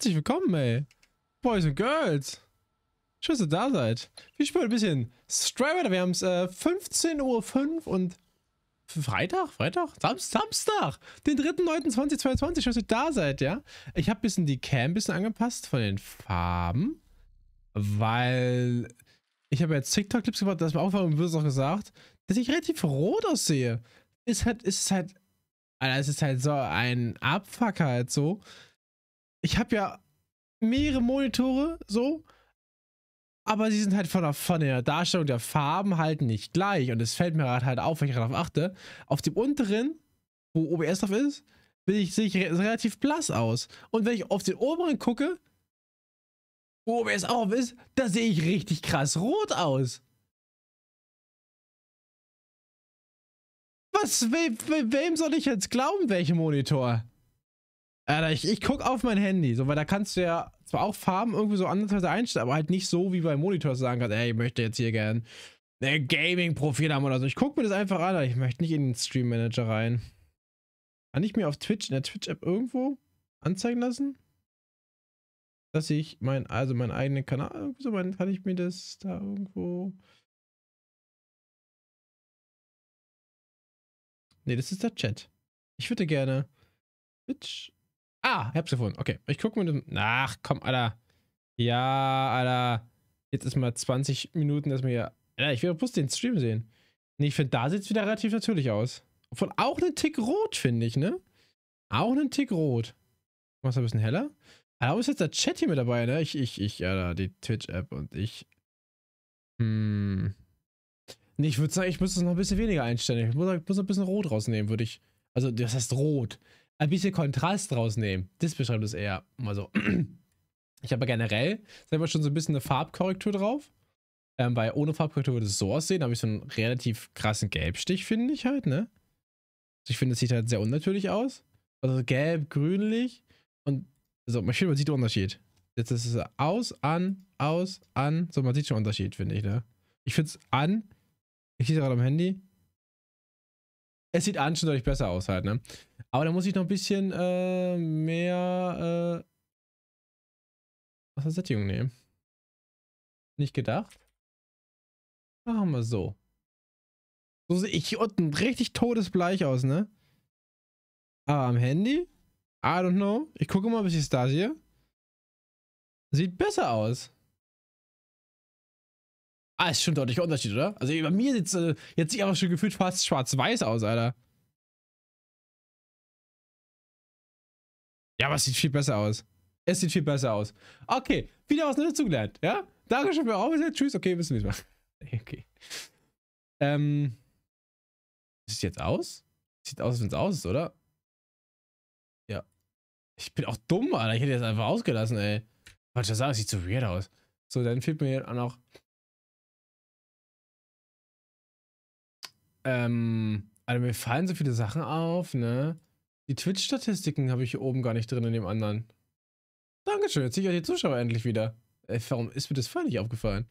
Herzlich willkommen, ey. Boys and Girls. Schön, dass ihr da seid. Wir spielen ein bisschen Strider. Wir haben es äh, 15.05 Uhr und Freitag? Freitag? Samstag, Samstag! Den 3.9.2022. Schön, dass ihr da seid, ja. Ich habe ein bisschen die Cam ein bisschen angepasst von den Farben. Weil ich habe jetzt TikTok-Clips gemacht, dass mir aufgefallen wird auch gesagt, dass ich relativ rot aussehe. Ist halt, ist halt, Alter, es ist halt so ein Abfucker halt so ich habe ja mehrere Monitore, so, aber sie sind halt von der, von der Darstellung der Farben halt nicht gleich. Und es fällt mir halt, halt auf, wenn ich darauf achte. Auf dem unteren, wo OBS drauf ist, ich, sehe ich re relativ blass aus. Und wenn ich auf den oberen gucke, wo OBS auch auf ist, da sehe ich richtig krass rot aus. Was, we, we, wem soll ich jetzt glauben, welcher Monitor? Alter, ich, ich guck auf mein Handy, so, weil da kannst du ja zwar auch Farben irgendwie so anders einstellen, aber halt nicht so wie bei Monitors sagen kannst, ey, ich möchte jetzt hier gern ein Gaming-Profil haben oder so. Ich guck mir das einfach an, ich möchte nicht in den Stream Manager rein. Kann ich mir auf Twitch, in der Twitch-App irgendwo anzeigen lassen? Dass ich mein, also meinen eigenen Kanal, irgendwie so, mein, kann ich mir das da irgendwo. Ne, das ist der Chat. Ich würde gerne Twitch Ah, ich hab's gefunden. Okay, ich guck mir den... Ach, komm, Alter. Ja, Alter. Jetzt ist mal 20 Minuten, dass wir... Alter, ich will bloß den Stream sehen. Nee, ich finde, da sieht's wieder relativ natürlich aus. Obwohl auch einen Tick rot, finde ich, ne? Auch einen Tick rot. Mach's ein bisschen heller. Alter, wo ist jetzt der Chat hier mit dabei, ne? Ich, ich, ich, Alter, die Twitch-App und ich. Hm. Nee, ich würde sagen, ich müsste es noch ein bisschen weniger einstellen. Ich muss, muss ein bisschen rot rausnehmen, würde ich. Also, das heißt rot ein bisschen Kontrast rausnehmen. Das beschreibt es eher mal so. Ich habe generell, sagen schon so ein bisschen eine Farbkorrektur drauf. Ähm, weil ohne Farbkorrektur würde es so aussehen. Da habe ich so einen relativ krassen Gelbstich, finde ich halt, ne? Also ich finde, es sieht halt sehr unnatürlich aus. Also gelb, grünlich. Und also man, sieht, man sieht den Unterschied. Jetzt ist es aus, an, aus, an. So, man sieht schon Unterschied, finde ich, ne? Ich finde es an. Ich sehe gerade am Handy. Es sieht an schon deutlich besser aus halt, ne? Aber da muss ich noch ein bisschen äh, mehr äh, Wassersättigung nehmen. Nicht gedacht? Machen wir so. So sehe ich hier unten richtig todesbleich aus, ne? Aber ah, am Handy? I don't know. Ich gucke mal, bis ich das sehe. Sieht besser aus. Ah, ist schon deutlicher Unterschied, oder? Also bei mir sieht äh, jetzt sieht aber schon gefühlt fast schwarz-weiß aus, Alter. Ja, aber es sieht viel besser aus. Es sieht viel besser aus. Okay, wieder was Neues zugelernt, ja? Dankeschön für eure Tschüss, okay, bis zum nächsten Mal. Okay. Ähm. Sieht jetzt aus? Sieht aus, als wenn es aus ist, oder? Ja. Ich bin auch dumm, Alter. Ich hätte jetzt einfach ausgelassen, ey. Wollte ich das sagen, es sieht so weird aus. So, dann fehlt mir hier noch. Ähm. Alter, also mir fallen so viele Sachen auf, ne? Die Twitch-Statistiken habe ich hier oben gar nicht drin in dem anderen. Dankeschön, jetzt sehe ich euch die Zuschauer endlich wieder. Äh, warum ist mir das vorher nicht aufgefallen?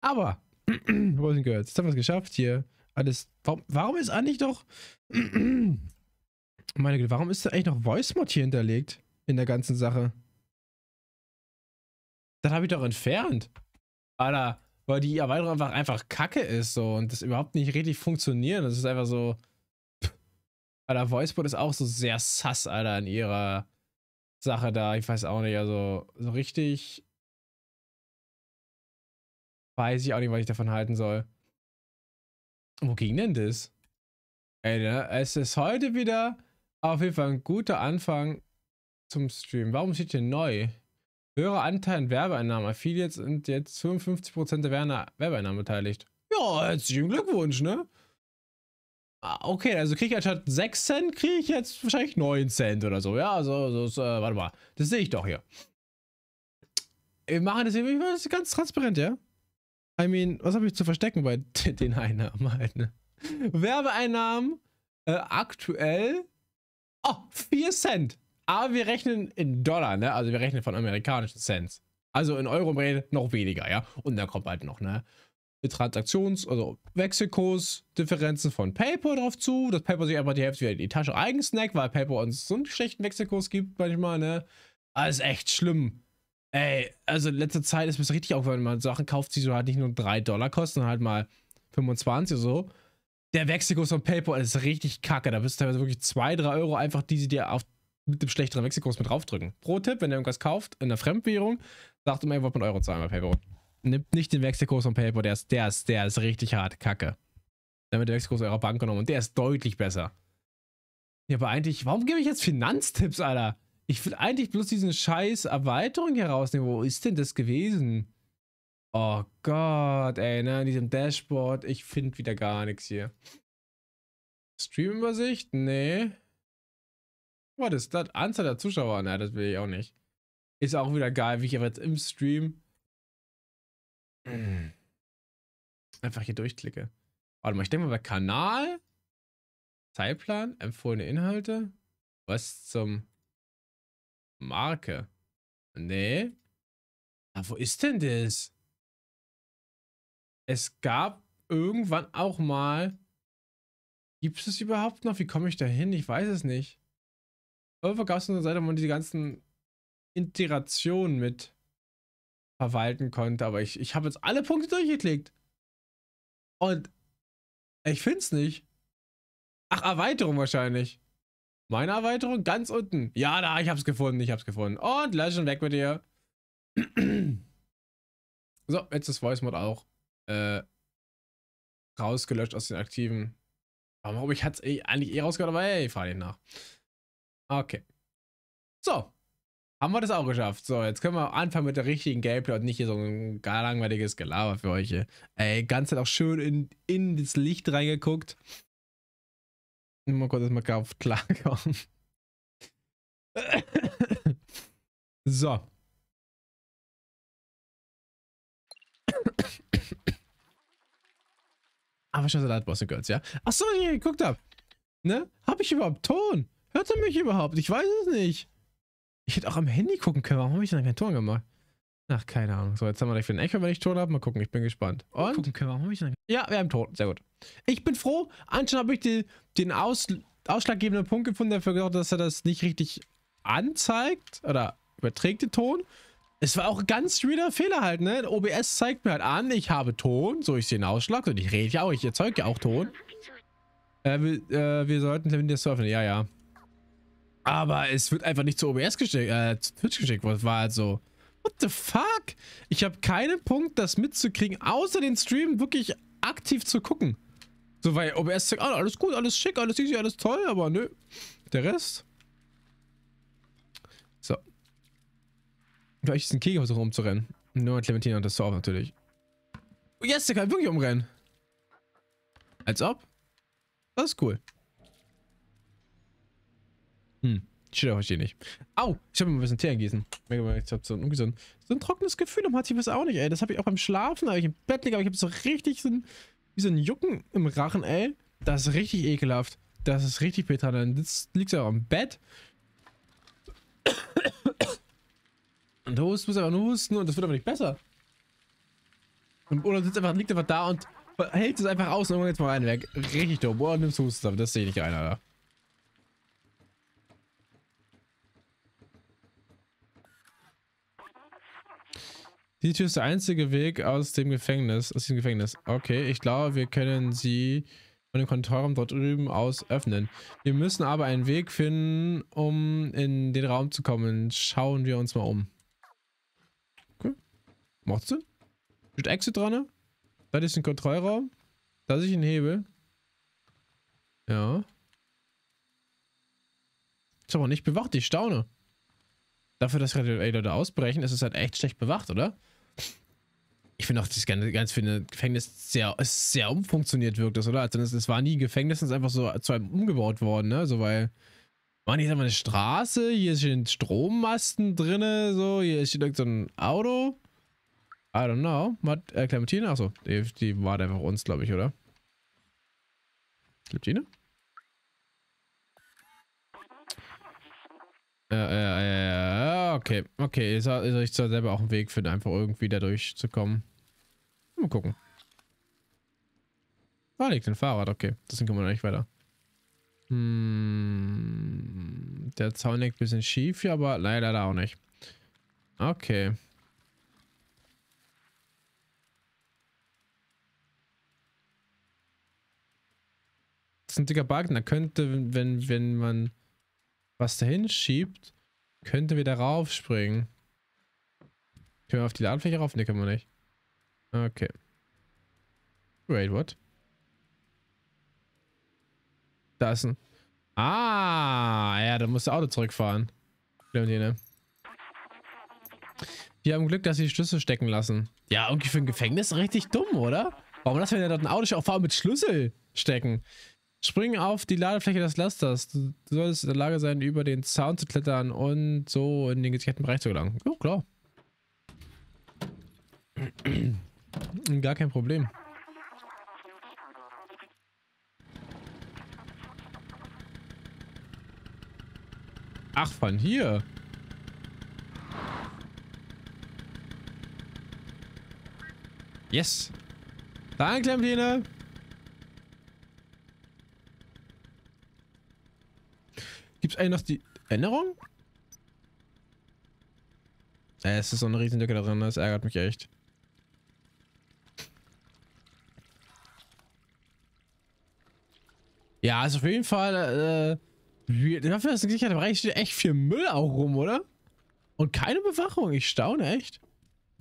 Aber, wo sind gehört? Jetzt haben wir es geschafft hier. Alles. Warum, warum ist eigentlich doch. meine Güte, warum ist da eigentlich noch Voice-Mod hier hinterlegt? In der ganzen Sache. Das habe ich doch entfernt. Alter, weil die Erweiterung einfach, einfach kacke ist so und das überhaupt nicht richtig funktioniert. Das ist einfach so. Alter, Voicebot ist auch so sehr sass, Alter, an ihrer Sache da. Ich weiß auch nicht, also so richtig weiß ich auch nicht, was ich davon halten soll. Wo ging denn das? Ey, ne? es ist heute wieder auf jeden Fall ein guter Anfang zum Stream. Warum steht hier neu? Höherer Anteil an Werbeeinnahmen. Affiliates sind jetzt 55% der Werbeeinnahmen beteiligt. Ja, herzlichen Glückwunsch, ne? Ah, okay, also kriege ich anstatt 6 halt Cent, kriege ich jetzt wahrscheinlich 9 Cent oder so. Ja, also, so, so, so äh, warte mal. Das sehe ich doch hier. Wir machen das hier das ist ganz transparent, ja? I mean, was habe ich zu verstecken bei den Einnahmen halt, ne? Werbeeinnahmen äh, aktuell. Oh, 4 Cent. Aber wir rechnen in Dollar, ne? Also wir rechnen von amerikanischen Cents. Also in Euro noch weniger, ja? Und da kommt halt noch, ne? mit Transaktions- oder also Wechselkursdifferenzen von PayPal drauf zu, dass PayPal sich einfach die Hälfte wieder in die Tasche eigensnackt, weil PayPal uns so einen schlechten Wechselkurs gibt manchmal, ne? Alles ah, echt schlimm. Ey, also in letzter Zeit ist es richtig auch, wenn man Sachen kauft, die so halt nicht nur 3 Dollar kosten, sondern halt mal 25 oder so. Der Wechselkurs von PayPal ist richtig kacke. Da bist du teilweise wirklich 2, 3 Euro einfach, die sie dir auf, mit dem schlechteren Wechselkurs mit draufdrücken. Pro Tipp, wenn ihr irgendwas kauft in der Fremdwährung, sagt immer, ihr wollt mit Euro zahlen bei PayPal. Nimmt nicht den Wechselkurs von PayPal, der ist, der ist, der ist richtig hart, kacke. Dann wird der Wechselkurs eurer Bank genommen und der ist deutlich besser. Ja, aber eigentlich, warum gebe ich jetzt Finanztipps, Alter? Ich will eigentlich bloß diesen scheiß Erweiterung hier rausnehmen. Wo ist denn das gewesen? Oh Gott, ey, ne, in diesem Dashboard, ich finde wieder gar nichts hier. Streamübersicht? Nee. Was ist das? Anzahl der Zuschauer? Na, das will ich auch nicht. Ist auch wieder geil, wie ich aber jetzt im Stream Mhm. Einfach hier durchklicke. Warte mal, ich denke mal bei Kanal, Zeitplan, empfohlene Inhalte, was zum Marke. Nee. Aber ah, wo ist denn das? Es gab irgendwann auch mal. Gibt es überhaupt noch? Wie komme ich da hin? Ich weiß es nicht. Irgendwo gab es eine Seite, wo man die ganzen Integrationen mit verwalten konnte. Aber ich, ich habe jetzt alle Punkte durchgeklickt. Und ich finde es nicht. Ach, Erweiterung wahrscheinlich. Meine Erweiterung? Ganz unten. Ja, da, ich habe es gefunden, ich habe es gefunden. Und löschen, weg mit dir. so, jetzt ist Voice Mod auch äh, rausgelöscht aus den Aktiven. Warum ich hatte eh, eigentlich eh rausgehört, aber hey, ich fahre den nach. Okay. So, haben wir das auch geschafft. So, jetzt können wir anfangen mit der richtigen Gameplay und nicht hier so ein gar langweiliges Gelaber für euch Ey, ganze Zeit auch schön in, in das Licht reingeguckt. Mal kurz, dass wir auf kommen. so. Aber schon so Salat Boss Girls, ja? Achso, ich geguckt hab. Ne? Hab ich überhaupt Ton? Hört ihr mich überhaupt? Ich weiß es nicht. Ich hätte auch am Handy gucken können. Warum habe ich denn keinen Ton gemacht? Ach, keine Ahnung. So, jetzt haben wir gleich wieder ein Echo, wenn ich Ton habe. Mal gucken, ich bin gespannt. Und? Gucken können, warum habe ich denn ja, wir haben Ton. Sehr gut. Ich bin froh. Anscheinend habe ich die, den Aus, ausschlaggebenden Punkt gefunden, dafür gesorgt, dass er das nicht richtig anzeigt oder überträgt den Ton. Es war auch ein ganz schwieriger Fehler halt, ne? OBS zeigt mir halt an, ich habe Ton, so ich sehe den Ausschlag und ich rede ja auch, ich erzeuge ja auch Ton. Äh, wir, äh, wir sollten den das öffnen, ja, ja. Aber es wird einfach nicht zu OBS geschickt, äh, zu Twitch geschickt. War halt so, what the fuck? Ich habe keinen Punkt, das mitzukriegen, außer den Stream wirklich aktiv zu gucken. So, weil OBS sagt, ah, alles gut, alles schick, alles easy, alles toll, aber nö. Der Rest. So. Vielleicht ist ein Kegel versuchen rumzurennen. Nur mit Clementina und das Dorf natürlich. Yes, der kann wirklich umrennen. Als ob. Das ist cool. Hm. Steht verstehe hier nicht. Au, ich habe mir ein bisschen Tee angießen. Ich habe so ein ungesund. So ein trockenes Gefühl im Hart, ich weiß auch nicht, ey. Das habe ich auch beim Schlafen, als ich im Bett liege, aber ich habe so richtig so ein, wie so ein Jucken im Rachen, ey. Das ist richtig ekelhaft. Das ist richtig bitter. Dann liegt ja auch im Bett. Und du musst einfach nur husten und das wird aber nicht besser. Und oder sitzt einfach, liegt einfach da und hält es einfach aus und irgendwann jetzt mal einen weg. Richtig dumm. Boah, nimmst Husten ab. Das sehe ich nicht ein, Alter. Die Tür ist der einzige Weg aus dem Gefängnis, aus diesem Gefängnis. Okay, ich glaube, wir können sie von dem Kontorraum dort drüben aus öffnen. Wir müssen aber einen Weg finden, um in den Raum zu kommen. Schauen wir uns mal um. Cool. Macht Sinn. Steht Exit dran. Da ist ein Kontrollraum. Da ist ein Hebel. Ja. Ist aber nicht bewacht, ich staune. Dafür, dass Radiator da ausbrechen, ist es halt echt schlecht bewacht, oder? Ich finde auch, das ganz viele Gefängnis sehr, sehr umfunktioniert wirkt das, oder? Also es war nie ein Gefängnis, es ist einfach so zu einem umgebaut worden, ne? So, weil, man, hier ist einfach eine Straße, hier sind Strommasten drin, so, hier steht irgend so ein Auto. I don't know. Hat, äh, Clementine? Achso, die, die war einfach uns, glaube ich, oder? Clementine? Ja, ja, ja, ja okay. Okay, ist ist ich soll selber auch einen Weg finden, einfach irgendwie da durchzukommen. Mal gucken. Ah, liegt ein Fahrrad, okay. Deswegen kommen wir noch nicht weiter. Hm, der Zaun liegt ein bisschen schief hier, aber leider da auch nicht. Okay. Das ist ein dicker Balken. Da könnte, wenn, wenn man was dahin schiebt, könnte wir da springen? Können wir auf die Ladefläche rauf? Ne, können wir nicht. Okay. Wait, what? Da ist ein... Ah, ja, da muss das Auto zurückfahren. Ne? Wir haben Glück, dass sie die Schlüssel stecken lassen. Ja, irgendwie für ein Gefängnis richtig dumm, oder? Warum lassen wir denn dort ein Auto auch vor mit Schlüssel stecken? Spring auf die Ladefläche des Lasters. Du solltest in der Lage sein, über den Zaun zu klettern und so in den gesicherten Bereich zu gelangen. Oh, klar. Gar kein Problem. Ach, von hier. Yes. Danke, Klemmbine. Gibt es eigentlich noch die Erinnerung? Äh, es ist so eine Riesenlücke da drin, das ärgert mich echt. Ja, ist also auf jeden Fall, äh, dafür ist ein da Bereich steht echt viel Müll auch rum, oder? Und keine Bewachung, ich staune echt.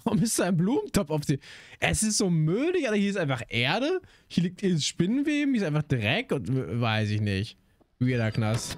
Warum ist da ein Blumentopf auf dir? Es ist so müllig, Alter, hier ist einfach Erde, hier liegt hier Spinnenweben, hier ist einfach Dreck und weiß ich nicht. Weirder Knast.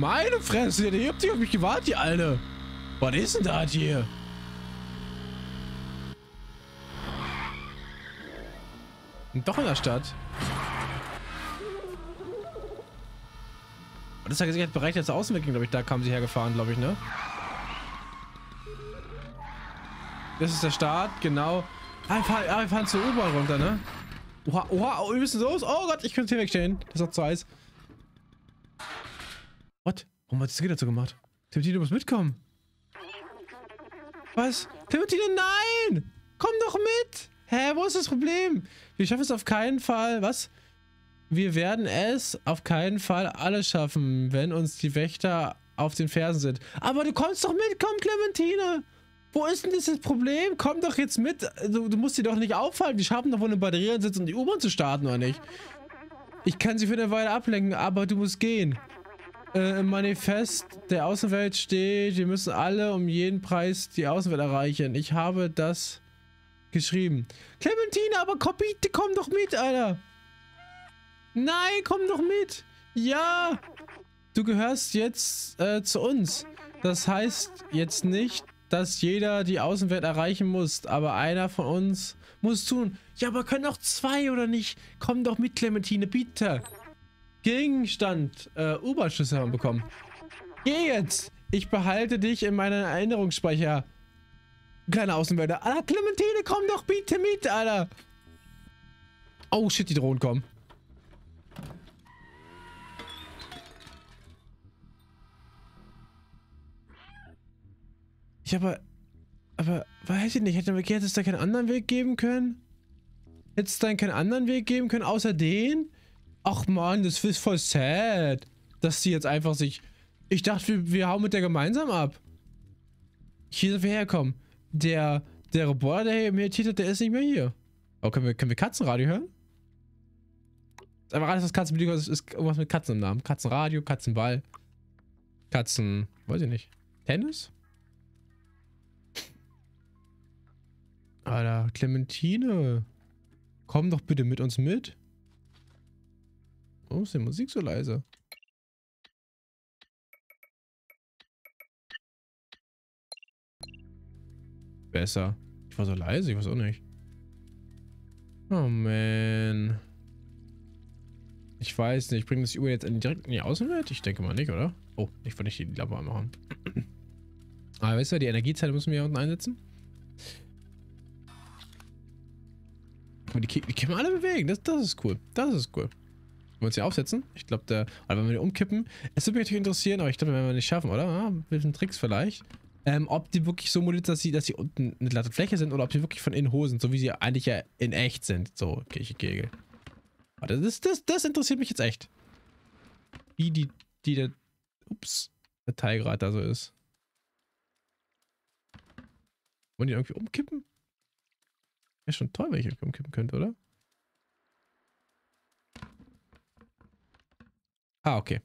Meine Fresse, der hebt sich auf mich gewartet, die Alte. Was ist denn das hier? Doch in der Stadt. Und das hat gesagt, Bereich der Außenwirkung, glaube ich, da kamen sie hergefahren, glaube ich, ne? Das ist der Start, genau. Ah, wir fahren, ah, wir fahren zur U-Bahn runter, ne? Oha, oha, wir müssen los. Oh Gott, ich könnte hier wegstehen. Das ist doch zu heiß was hat sie dazu gemacht? Timothy, du musst mitkommen. Was? Timothy, nein! Komm doch mit! Hä, wo ist das Problem? Wir schaffen es auf keinen Fall. Was? Wir werden es auf keinen Fall alle schaffen, wenn uns die Wächter auf den Fersen sind. Aber du kommst doch mit, komm, Clementine! Wo ist denn das, Problem? Komm doch jetzt mit. Du, du musst sie doch nicht auffallen. Wir schaffen doch wohl eine Batterie ansetzen, um die U-Bahn zu starten, oder nicht? Ich kann sie für eine Weile ablenken, aber du musst gehen äh, im Manifest der Außenwelt steht, wir müssen alle um jeden Preis die Außenwelt erreichen. Ich habe das geschrieben. Clementine, aber komm, bitte, komm doch mit, Alter. Nein, komm doch mit. Ja, du gehörst jetzt äh, zu uns. Das heißt jetzt nicht, dass jeder die Außenwelt erreichen muss, aber einer von uns muss tun. Ja, aber können auch zwei oder nicht? Komm doch mit, Clementine, bitte. Gegenstand äh, U-Bahn-Schlüssel bekommen. Geh jetzt! Ich behalte dich in meinen Erinnerungsspeicher. Kleine Außenwälder. Alter, Clementine, komm doch bitte mit, Alter! Oh shit, die Drohnen kommen. Ich aber. Aber, weiß ich nicht, hätte, hätte es da keinen anderen Weg geben können? Hätte es dann keinen anderen Weg geben können, außer den? Ach man, das ist voll sad. Dass sie jetzt einfach sich... Ich dachte, wir, wir hauen mit der gemeinsam ab. Hier sind wir herkommen. Der, der Reporter, der mir titelt, der ist nicht mehr hier. Oh, können wir, können wir Katzenradio hören? Ist einfach alles, was Katzenvideo ist, ist irgendwas mit Katzen im Namen. Katzenradio, Katzenball. Katzen... Weiß ich nicht. Tennis? Alter, Clementine. Komm doch bitte mit uns mit. Warum oh, ist die Musik so leise? Besser. Ich war so leise, ich weiß auch nicht. Oh man. Ich weiß nicht, bringt das Uhr jetzt direkt in die Außenwelt? Ich denke mal nicht, oder? Oh, ich wollte nicht die Lampe anmachen. Aber weißt du, die Energiezeit müssen wir hier unten einsetzen. Aber die, die können wir alle bewegen. Das, das ist cool. Das ist cool. Wollen wir uns hier aufsetzen? Ich glaube, der. Oder wenn wir den umkippen. Es würde mich natürlich interessieren, aber ich glaube, wenn wir nicht schaffen, oder? Ah, ein bisschen Tricks vielleicht. Ähm, ob die wirklich so modelliert, sind, dass sie unten eine glatte Fläche sind oder ob die wirklich von innen hosen, so wie sie eigentlich ja in echt sind. So, Kirche Kegel. Warte, das, das, das interessiert mich jetzt echt. Wie die, die der. Ups. Der Teil gerade da so ist. Wollen die irgendwie umkippen? Wäre schon toll, wenn ich irgendwie umkippen könnte, oder? Ah, okay.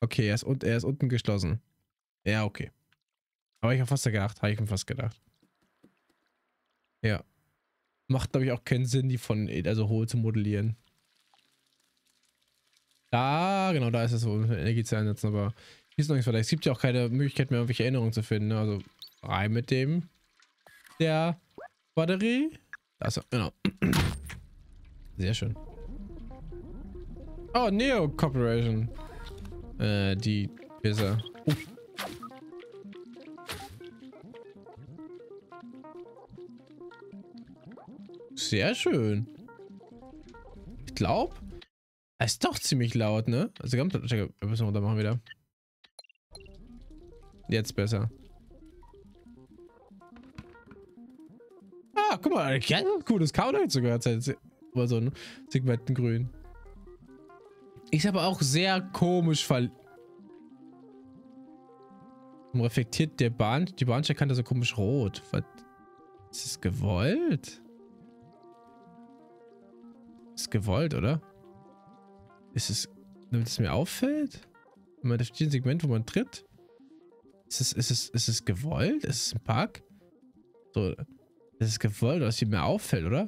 Okay, er ist, er ist unten geschlossen. Ja, okay. Aber ich habe fast gedacht, habe ich mir fast gedacht. Ja. Macht, glaube ich, auch keinen Sinn, die von, also hohe zu modellieren. Da, genau, da ist es, wo wir Energie zu einsetzen, aber ist noch nichts weiter. Es gibt ja auch keine Möglichkeit mehr, irgendwelche Erinnerungen zu finden. Ne? Also rein mit dem der Batterie. Da ist er, genau. Sehr schön. Oh, Neo Corporation. Äh, die Pisser. Oh. Sehr schön. Ich glaube, es ist doch ziemlich laut, ne? Also wir müssen runter machen wieder. Jetzt besser. Ah, guck mal, ein cooles Kauleitz sogar. Hat halt so ein Segmentengrün. Ist aber auch sehr komisch ver... Warum reflektiert der Bahn... Die Bahnsteigkante so komisch rot. Was? Ist es gewollt? Ist gewollt, oder? Ist es... Damit es mir auffällt? Wenn man das Segment, wo man tritt? Ist es, ist es, ist es gewollt? Ist es ein Park? So, ist es gewollt, dass es mir auffällt, oder?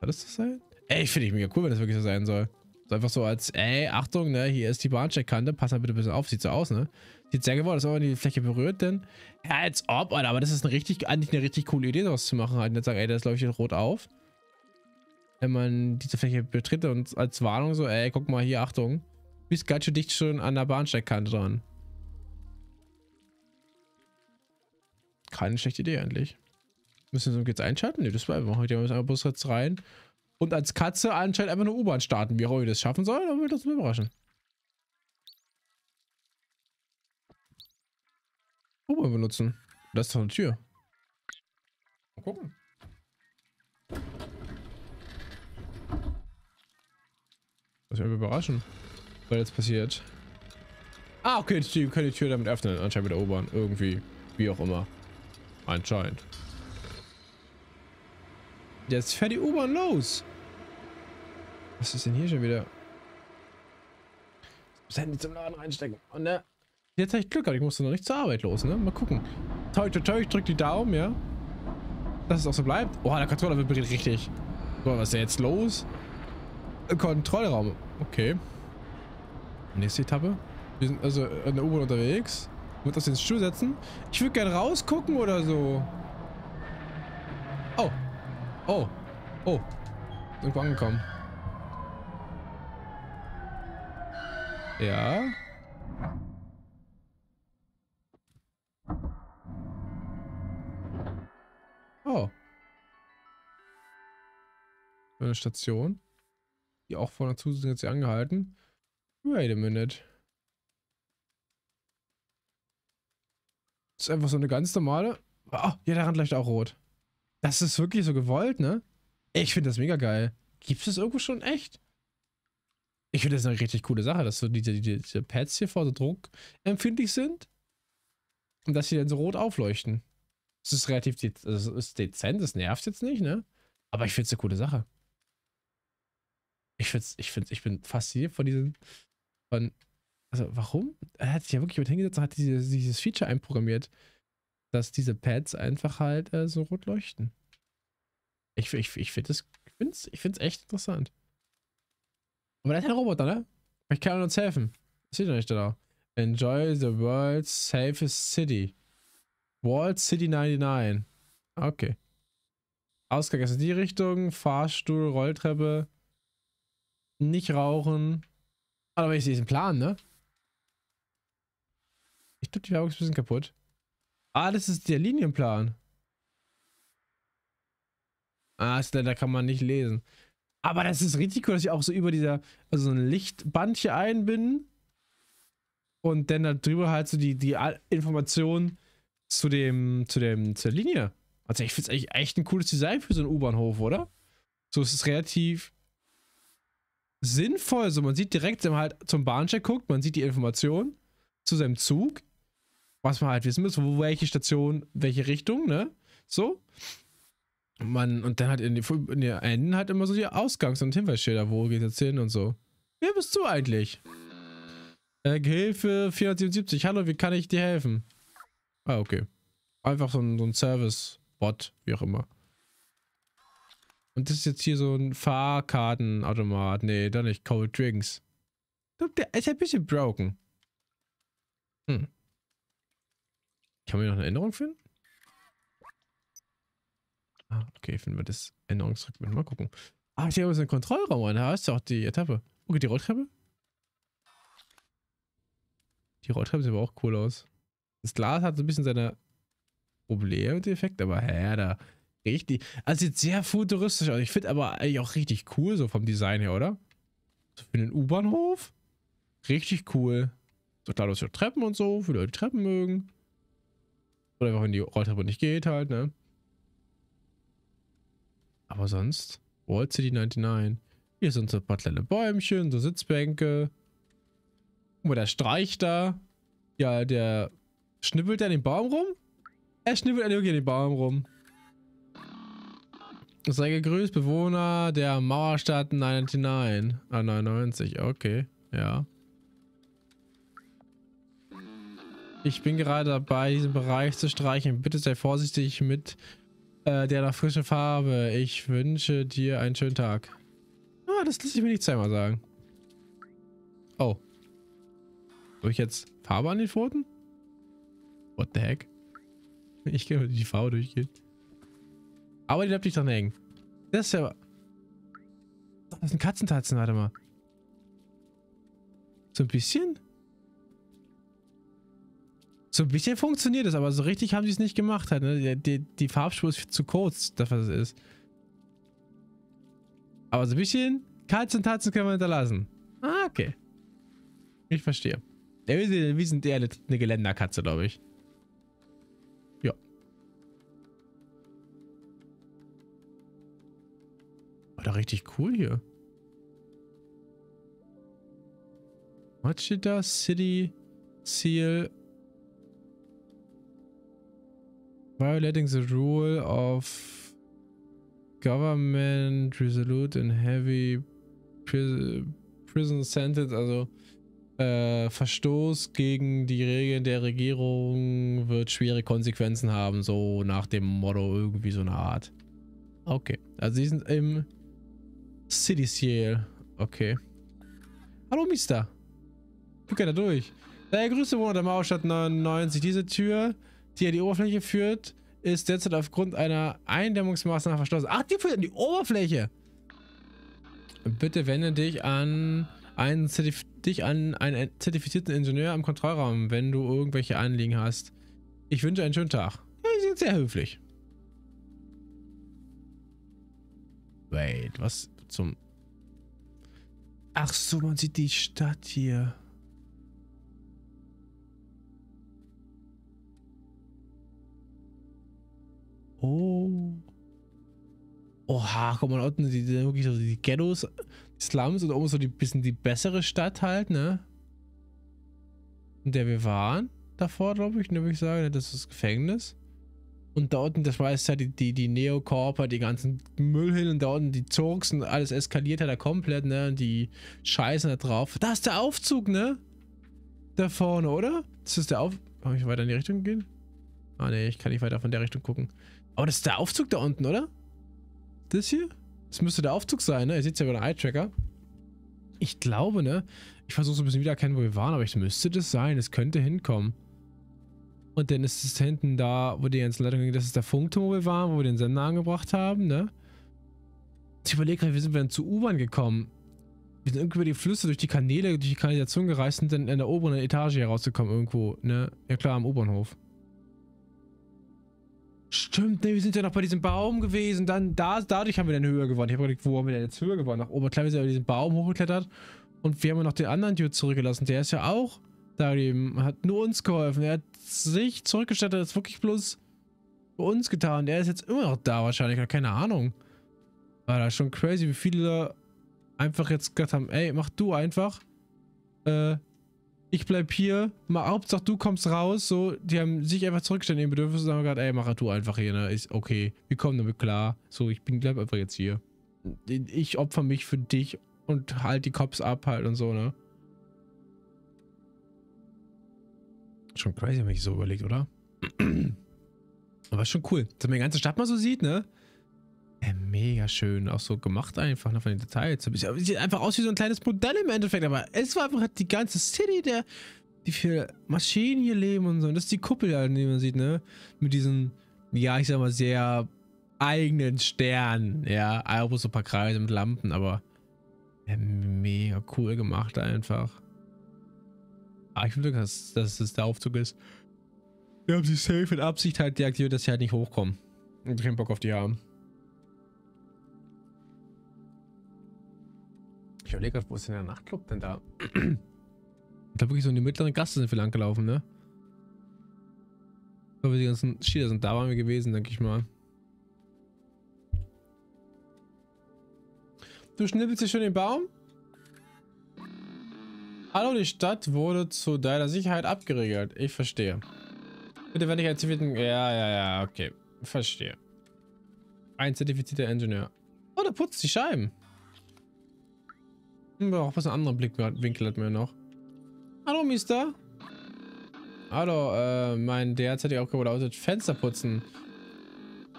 Soll das so sein? Ey, finde ich mega cool, wenn das wirklich so sein soll. So einfach so als, ey, Achtung, ne, hier ist die Bahnsteigkante, pass mal bitte ein bisschen auf, sieht so aus, ne? Sieht sehr geworden, dass auch die Fläche berührt, denn, ja, als ob, Alter, aber das ist eine richtig, eigentlich eine richtig coole Idee, sowas zu machen, halt, nicht sagen, ey, das läuft hier rot auf. Wenn man diese Fläche betritt und als Warnung so, ey, guck mal hier, Achtung, du bist ganz schön dicht schon an der Bahnsteigkante dran. Keine schlechte Idee eigentlich. Müssen wir uns jetzt einschalten? Ne, das war bleiben wir. Heute haben wir das Bus jetzt rein. Und als Katze anscheinend einfach nur U-Bahn starten. Wie auch wir das schaffen soll, aber wird das überraschen. U-Bahn benutzen. Das ist doch eine Tür. Mal gucken. Das wird überraschen. Was jetzt passiert? Ah, okay, die können die Tür damit öffnen. Anscheinend mit der U-Bahn. Irgendwie. Wie auch immer. Anscheinend. Jetzt fährt die U-Bahn los. Was ist denn hier schon wieder? Das Handy zum Laden reinstecken. Und ne? Jetzt habe ich Glück, aber ich musste noch nicht zur Arbeit los, ne? Mal gucken. Toi, toi, toi, ich drück die Daumen, ja? Dass es auch so bleibt. Oh, der Controller vibriert richtig. So, was ist denn jetzt los? Kontrollraum. Okay. Nächste Etappe. Wir sind also in der U-Bahn unterwegs. Wird das ins Stuhl setzen. Ich würde gerne rausgucken oder so. Oh. Oh. Irgendwo angekommen. Ja. Oh. Eine Station. Die auch von der Zusatz jetzt hier angehalten. Wait a minute. Das ist einfach so eine ganz normale. Ah, oh, ja, der Rand leuchtet auch rot. Das ist wirklich so gewollt, ne? Ich finde das mega geil. Gibt es das irgendwo schon echt? Ich finde das eine richtig coole Sache, dass so diese, diese, diese Pads hier vor so druckempfindlich sind. Und dass sie dann so rot aufleuchten. Es ist relativ de also ist dezent, das nervt jetzt nicht, ne? Aber ich finde es eine coole Sache. Ich, find's, ich, find's, ich bin fasziniert von diesen. Von, also, warum? Er hat sich ja wirklich mit hingesetzt und hat dieses, dieses Feature einprogrammiert dass diese Pads einfach halt äh, so rot leuchten. Ich, ich, ich finde es find's, ich find's echt interessant. Aber das ist ein Roboter, ne? Ich kann uns helfen. Das steht doch nicht da. Genau. Enjoy the world's safest city. Walled City 99. Okay. Ausgang ist in die Richtung. Fahrstuhl, Rolltreppe. Nicht rauchen. Ah, aber ich sehe diesen Plan, ne? Ich tue die Werbung ein bisschen kaputt. Ah, das ist der Linienplan. Ah, ist, da, da kann man nicht lesen. Aber das ist richtig cool, dass ich auch so über dieser, also so ein Lichtband hier ein bin. Und dann darüber halt so die, die Informationen zu dem, zu dem, zur Linie. Also ich finde es eigentlich echt ein cooles Design für so einen U-Bahnhof, oder? So ist es relativ sinnvoll. So, also man sieht direkt, wenn man halt zum Bahncheck guckt, man sieht die Informationen zu seinem Zug was man halt wissen muss, wo, welche Station, welche Richtung, ne? So. Man, und dann hat in, die, in den Enden halt immer so die Ausgangs- und Hinweisschilder, wo geht jetzt hin und so. Wer bist du eigentlich? Äh, Gehilfe 477, hallo, wie kann ich dir helfen? Ah, okay. Einfach so ein, so ein Service-Bot, wie auch immer. Und das ist jetzt hier so ein Fahrkartenautomat. Nee, da nicht. Cold Drinks. Der ist ein bisschen broken. Hm. Kann man hier noch eine Änderung finden? Ah, okay, finden wir das Änderungsdokument. Mal gucken. Ah, hier haben so einen Kontrollraum. An. Ah, da ist auch die Etappe. Okay, die Rolltreppe. Die Rolltreppe sieht aber auch cool aus. Das Glas hat so ein bisschen seine Probleme mit dem Effekt, aber hä, da richtig. Also sieht sehr futuristisch aus. Ich finde aber eigentlich auch richtig cool, so vom Design her, oder? So für den U-Bahnhof. Richtig cool. So klar, dass wir Treppen und so, für Leute, die Treppen mögen. Oder einfach, wenn die Rolltreppe nicht geht halt, ne? Aber sonst, Wall City 99. Hier sind so ein paar kleine Bäumchen, so Sitzbänke. Guck mal, der Streich da. Ja, der schnippelt an den Baum rum? Er schnippelt an den Baum rum. Sei gegrüßt, Bewohner der Mauerstadt 99. Ah, 99, okay. Ja. Ich bin gerade dabei, diesen Bereich zu streichen. Bitte sei vorsichtig mit äh, der nach frischen Farbe. Ich wünsche dir einen schönen Tag. Ah, das lasse ich mir nicht zweimal sagen. Oh. Habe ich jetzt Farbe an den Pfoten? What the heck? Ich kann die Farbe durchgehen. Aber die bleibt nicht dran hängen. Das ist ja... Das sind Katzentatzen, warte mal. So ein bisschen? So ein bisschen funktioniert das, aber so richtig haben sie es nicht gemacht. Halt, ne? die, die, die Farbspur ist zu kurz, dafür es ist. Aber so ein bisschen Katz und Tatzen können wir hinterlassen. Ah, okay. Ich verstehe. Ja, wir sind eher eine Geländerkatze, glaube ich. Ja. War doch richtig cool hier. Was steht da? City Seal Violating the rule of government resolute in heavy prison sentence, also äh, Verstoß gegen die Regeln der Regierung wird schwere Konsequenzen haben, so nach dem Motto irgendwie so eine Art. Okay, also sie sind im City Seal. Okay. Hallo Mister. Du ja da durch. Daher Grüße Wohner der Mauerstadt 99. Diese Tür die an die Oberfläche führt, ist derzeit aufgrund einer Eindämmungsmaßnahme verschlossen. Ach, die führt an die Oberfläche! Bitte wende dich an einen, Zertif dich an einen zertifizierten Ingenieur im Kontrollraum, wenn du irgendwelche Anliegen hast. Ich wünsche einen schönen Tag. Ja, die sind sehr höflich. Wait, was zum... Ach so, man sieht die Stadt hier. Oh. Oha, guck mal, unten sind wirklich so die Ghettos, die Slums und oben so die bisschen die bessere Stadt halt, ne? In der wir waren davor, glaube ich, ne, würde ich sagen. Ne, das ist das Gefängnis. Und da unten, das war jetzt halt die, die, die Neokorper, die ganzen Müll hin und da unten die Zurks und alles eskaliert hat da komplett, ne? Und die Scheiße da drauf. Da ist der Aufzug, ne? Da vorne, oder? Das ist der Aufzug. Kann ich weiter in die Richtung gehen? Ah, ne, ich kann nicht weiter von der Richtung gucken. Aber das ist der Aufzug da unten, oder? Das hier? Das müsste der Aufzug sein, ne? Ihr seht es ja bei der Eye-Tracker. Ich glaube, ne? Ich versuche so ein bisschen wieder erkennen, wo wir waren, aber es müsste das sein. Es könnte hinkommen. Und dann ist es hinten da, wo die ganze Leitung ging. Das ist der Funkturm, wo wir waren, wo wir den Sender angebracht haben, ne? Ich überlege gerade, wie sind wir denn zur U-Bahn gekommen? Wir sind irgendwie über die Flüsse, durch die Kanäle, durch die Kanalisation gereist und dann in der oberen Etage herausgekommen irgendwo, ne? Ja klar, am U-Bahnhof. Stimmt, ne, wir sind ja noch bei diesem Baum gewesen. Dann da, dadurch haben wir dann höher gewonnen. Ich habe gedacht, wo haben wir denn jetzt höher gewonnen? Nach oben. Klar, wir sind ja diesen Baum hochgeklettert. Und wir haben ja noch den anderen Dude zurückgelassen. Der ist ja auch da eben. Hat nur uns geholfen. Er hat sich zurückgestellt. Er hat es wirklich bloß für uns getan. Der ist jetzt immer noch da wahrscheinlich. Keine Ahnung. War da schon crazy, wie viele einfach jetzt gesagt haben, ey, mach du einfach. Äh, ich bleib hier, mal, Hauptsache du kommst raus, so, die haben sich einfach zurückstellen in den Bedürfnissen und haben gesagt, ey, mach du einfach hier, ne, ist okay, wir kommen damit klar, so, ich bin, bleib einfach jetzt hier. Ich opfer mich für dich und halt die Cops ab halt und so, ne. Schon crazy, wenn ich so überlegt, oder? Aber ist schon cool, dass man die ganze Stadt mal so sieht, ne. Äh, mega schön, auch so gemacht einfach, ne, von den Details. Sieht einfach aus wie so ein kleines Modell im Endeffekt, aber es war einfach die ganze City, der, die viele Maschinen hier leben und so. Und das ist die Kuppel, die man sieht, ne? Mit diesen, ja, ich sag mal, sehr eigenen Sternen, ja. Albus so ein paar Kreise mit Lampen, aber äh, mega cool gemacht einfach. Ah, ich finde, dass, dass das der Aufzug ist. Wir haben sie safe in Absicht halt deaktiviert, dass sie halt nicht hochkommen. Und keinen Bock auf die haben. Ich überlege gerade, wo ist denn der Nachtclub denn da? ich glaube wirklich so in die mittleren Gasse sind wir lang gelaufen, ne? Ich glaube, die ganzen Schieder sind da waren wir gewesen, denke ich mal. Du schnippelst dir schon den Baum? Hallo, die Stadt wurde zu deiner Sicherheit abgeriegelt. Ich verstehe. Bitte, wenn ich einen zivilen... Ja, ja, ja, okay. Verstehe. Ein zertifizierter Ingenieur. Oh, der putzt die Scheiben. Hm, auch was ein anderer Blickwinkel hat mir noch. Hallo, Mister. Hallo, äh, mein derzeitiger Aufgabe lautet Fenster putzen.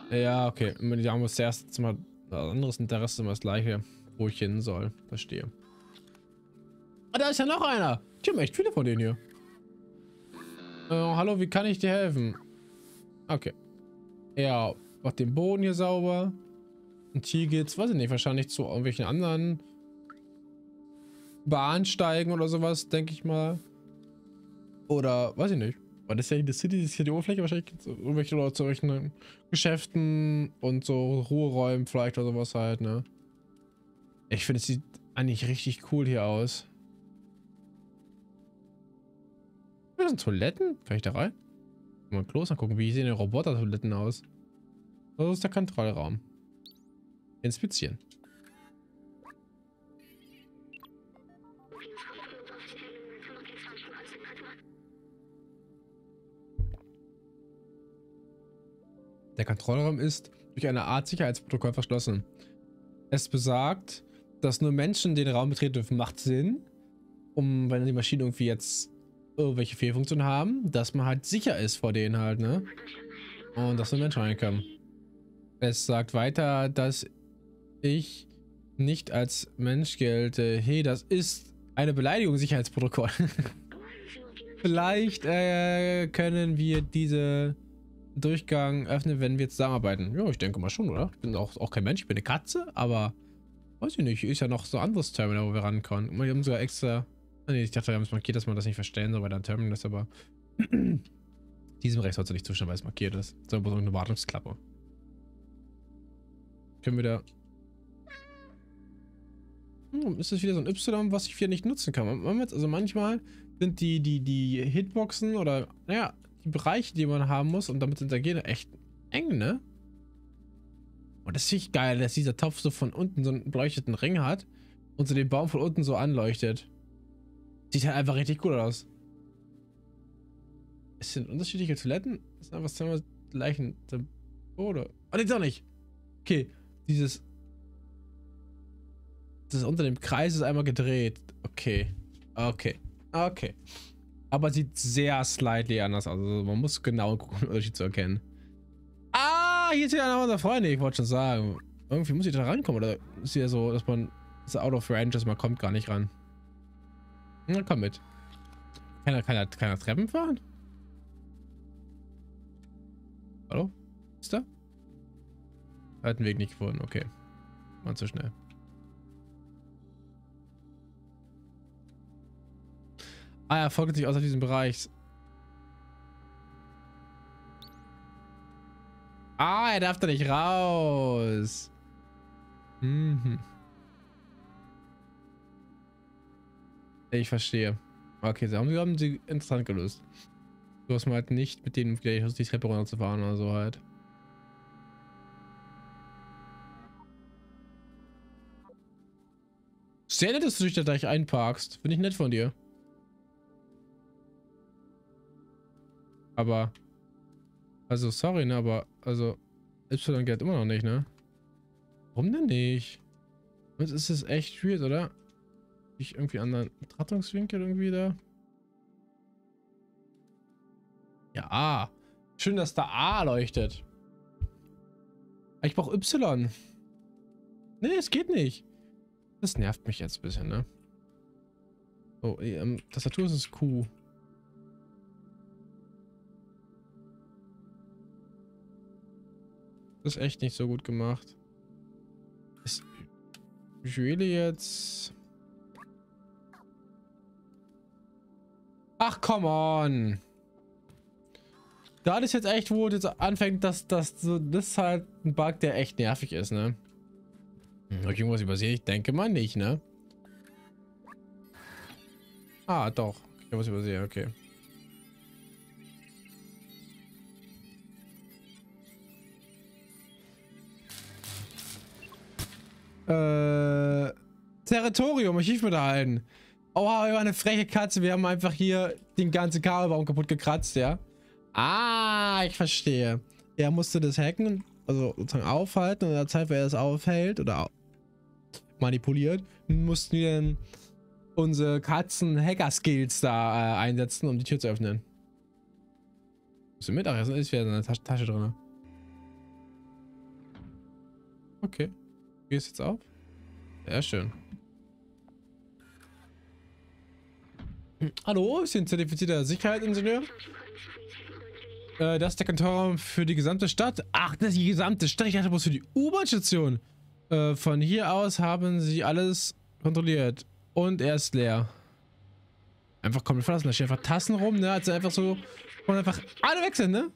Ja, okay. Wir haben uns erst mal anderes Interesse, immer das gleiche, wo ich hin soll. Verstehe. Ah, da ist ja noch einer. Ich habe echt viele von denen hier. Äh, hallo, wie kann ich dir helfen? Okay. Ja, mach den Boden hier sauber. Und hier geht's, weiß ich nicht, wahrscheinlich zu irgendwelchen anderen Bahnsteigen oder sowas, denke ich mal. Oder, weiß ich nicht. Weil das ist ja das City, das ist ja die Oberfläche, wahrscheinlich irgendwelche Leute zu irgendwelchen Geschäften und so Ruheräumen vielleicht oder sowas halt, ne? Ich finde, es sieht eigentlich richtig cool hier aus. Das sind Toiletten? Kann ich da rein? Mal Kloster gucken, wie sehen die Roboter-Toiletten aus? Das ist der Kontrollraum. Inspizieren. Der Kontrollraum ist durch eine Art Sicherheitsprotokoll verschlossen. Es besagt, dass nur Menschen den Raum betreten dürfen. Macht Sinn, um wenn die Maschinen irgendwie jetzt irgendwelche Fehlfunktionen haben, dass man halt sicher ist vor denen halt, ne? Und dass nur Menschen reinkommen. Es sagt weiter, dass ich nicht als Mensch gelte. Hey, das ist eine Beleidigung, Sicherheitsprotokoll. Vielleicht äh, können wir diese Durchgang öffnen, wenn wir zusammenarbeiten? Ja, ich denke mal schon, oder? Ich bin auch, auch kein Mensch, ich bin eine Katze, aber weiß ich nicht, ist ja noch so ein anderes Terminal, wo wir ran können. Wir haben sogar extra. Ah nee, ich dachte, wir haben es markiert, dass man das nicht verstellen soll, weil da ein Terminal ist, aber diesem rechts sollte nicht zustimmen, weil es markiert ist. So eine Wartungsklappe. Können wir da. Hm, ist das wieder so ein Y, was ich hier nicht nutzen kann? Also manchmal sind die, die, die Hitboxen oder, naja, Bereiche, die man haben muss, Und damit sind der Gene echt eng, ne? Und das finde ich geil, dass dieser Topf so von unten so einen beleuchteten Ring hat und so den Baum von unten so anleuchtet. Sieht halt einfach richtig cool aus. Es sind unterschiedliche Toiletten. Das sind einfach zweimal gleichen Symbole. Oh, ah, nee, doch nicht. Okay, dieses... Das ist unter dem Kreis ist einmal gedreht. Okay. Okay. Okay. Aber sieht sehr slightly anders aus. Also man muss genau gucken, um den Unterschied zu erkennen. Ah, hier ist ja einer unserer Freunde, ich wollte schon sagen. Irgendwie muss ich da rankommen, oder ist hier so, dass man ist out of range ist, man kommt gar nicht ran. Na, komm mit. Kann er, kann er, kann er Treppen fahren? Hallo? Ist da? Er hat den Weg nicht gefunden, okay. War zu schnell. Ah, er folgt sich außerhalb diesem Bereich. Ah, er darf da nicht raus. Mhm. Ich verstehe. Okay, sie haben, haben sie interessant gelöst. Du hast mal halt nicht mit denen gleich aus die Treppe runterzufahren oder so halt. Sehr nett, dass du dich da gleich einparkst. Finde ich nett von dir. Aber, also sorry, ne, aber, also, Y geht immer noch nicht, ne? Warum denn nicht? Jetzt ist es echt weird, oder? Ich irgendwie anderen Betrachtungswinkel irgendwie da. Ja, A. Schön, dass da A leuchtet. Ah, ich brauche Y. Nee, es geht nicht. Das nervt mich jetzt ein bisschen, ne? Oh, ähm, Tastatur ist ein Q. Das ist echt nicht so gut gemacht. Ist Julie jetzt... Ach, come on! Da ist jetzt echt, wo jetzt anfängt, dass, das so, das ist halt ein Bug, der echt nervig ist, ne? Hm, habe ich irgendwas übersehen? Ich denke mal nicht, ne? Ah, doch. Ich habe was übersehen, okay. Äh, Territorium, ich mir da halten. Oha, wir waren eine freche Katze. Wir haben einfach hier den ganzen Kabelbaum kaputt gekratzt, ja. Ah, ich verstehe. Er musste das hacken, also sozusagen aufhalten. Und in der Zeit, wo er das aufhält oder manipuliert, mussten wir dann unsere Katzen-Hacker-Skills da äh, einsetzen, um die Tür zu öffnen. Zum Mittagessen ist wieder in der Tasche drin. Okay gehst jetzt auf? Sehr schön. Hallo, ist hier ein zertifizierter Sicherheitsingenieur. Äh, das ist der Kontorraum für die gesamte Stadt. Ach, das ist die gesamte Stadt. Ich dachte bloß für die U-Bahn-Station. Äh, von hier aus haben sie alles kontrolliert. Und er ist leer. Einfach komplett verlassen. Da stehen einfach Tassen rum, ne? Als einfach so. Und einfach alle weg sind, ne?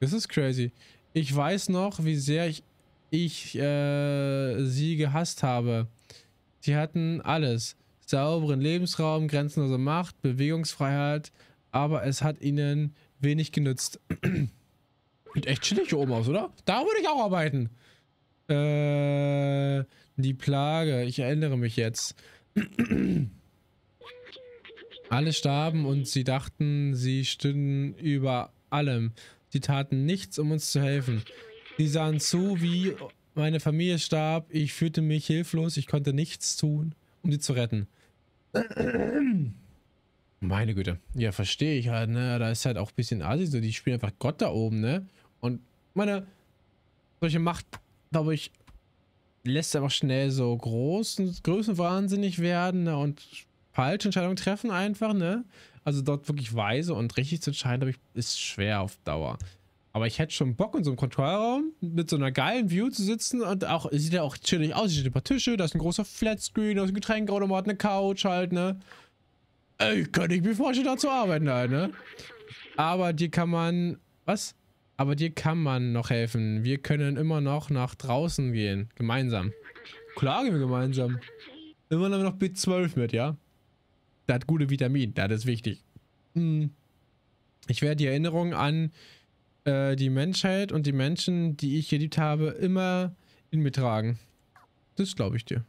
Das ist crazy. Ich weiß noch, wie sehr ich ich äh, sie gehasst habe. Sie hatten alles. Sauberen Lebensraum, grenzenlose Macht, Bewegungsfreiheit, aber es hat ihnen wenig genützt. Sieht echt chillig hier oben aus, oder? Da würde ich auch arbeiten. Äh, die Plage, ich erinnere mich jetzt. Alle starben und sie dachten, sie stünden über allem. Sie taten nichts, um uns zu helfen. Sie sahen zu, wie meine Familie starb. Ich fühlte mich hilflos. Ich konnte nichts tun, um sie zu retten. Meine Güte. Ja, verstehe ich halt, ne? Da ist halt auch ein bisschen Asi so. Die spielen einfach Gott da oben, ne? Und meine, solche Macht, glaube ich, lässt einfach schnell so großen, wahnsinnig werden, ne? Und falsche Entscheidungen treffen einfach, ne? Also dort wirklich weise und richtig zu entscheiden, glaube ich, ist schwer auf Dauer. Aber ich hätte schon Bock, in so einem Kontrollraum mit so einer geilen View zu sitzen und auch, sieht ja auch chillig aus. Hier sind ein paar Tische, da ist ein großer Flatscreen, da ist ein Getränkeautomat, eine Couch halt, ne? Ey, könnte ich mir vorstellen, da zu arbeiten halt, ne? Aber dir kann man. Was? Aber dir kann man noch helfen. Wir können immer noch nach draußen gehen. Gemeinsam. Klar gehen wir gemeinsam. Immer noch B12 mit, ja? Das hat gute Vitamin, das ist wichtig. Hm. Ich werde die Erinnerung an äh, die Menschheit und die Menschen, die ich geliebt habe, immer in mir tragen. Das glaube ich dir.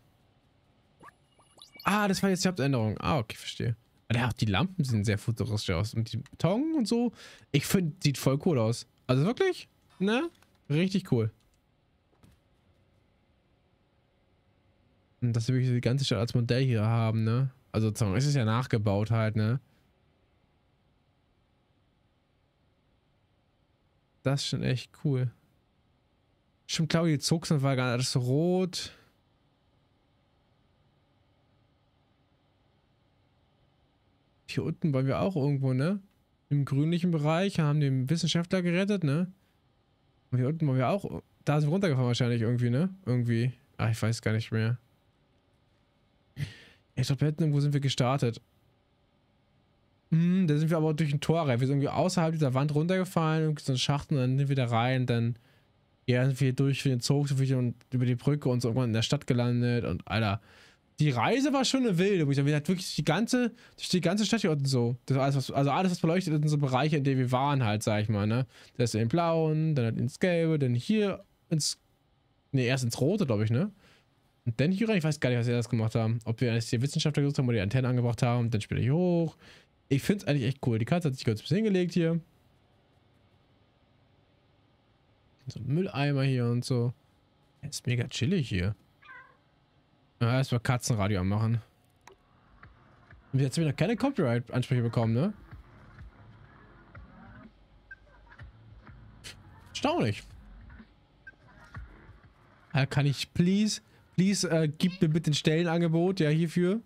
Ah, das war jetzt die Hauptänderung. Ah, okay, verstehe. Aber auch die Lampen sehen sehr futuristisch aus. Und die Beton und so. Ich finde, sieht voll cool aus. Also wirklich, ne? Richtig cool. Und dass wir wirklich die ganze Stadt als Modell hier haben, ne? Also sozusagen, es ist ja nachgebaut halt, ne? Das ist schon echt cool. Stimmt, Claudia, die Zuxen war gar nicht so rot. Hier unten waren wir auch irgendwo, ne? Im grünlichen Bereich, haben den Wissenschaftler gerettet, ne? Und hier unten waren wir auch... Da sind wir runtergefahren wahrscheinlich irgendwie, ne? Irgendwie. Ah, ich weiß gar nicht mehr. Ich glaube, irgendwo sind wir gestartet. Mm, da sind wir aber durch ein Tor rein. Wir sind irgendwie außerhalb dieser Wand runtergefallen, irgendwie so einen Schacht und dann sind wir wieder rein. Dann ja, wir durch für den Zug, und über die Brücke und so irgendwann in der Stadt gelandet. Und Alter, die Reise war schon eine wilde. Wir hatten wirklich die ganze, durch die ganze Stadt hier unten so. Alles, was, also alles, was beleuchtet ist, sind so Bereiche, in denen wir waren halt, sag ich mal. Ne? Erst in den blauen, dann halt ins gelbe, dann hier ins, ne, erst ins rote, glaube ich, ne? Und dann hier rein, ich weiß gar nicht, was sie das gemacht haben. Ob wir erst hier Wissenschaftler gesucht haben oder die Antennen angebracht haben, dann später hier hoch, ich finde es eigentlich echt cool. Die Katze hat sich kurz ein bisschen hingelegt hier. So Mülleimer hier und so. Ja, ist mega chillig hier. Ja, erstmal Katzenradio anmachen. Und jetzt haben wir noch keine Copyright-Ansprüche bekommen, ne? Erstaunlich. Da kann ich please, please, äh, gib mir bitte ein Stellenangebot, ja, hierfür.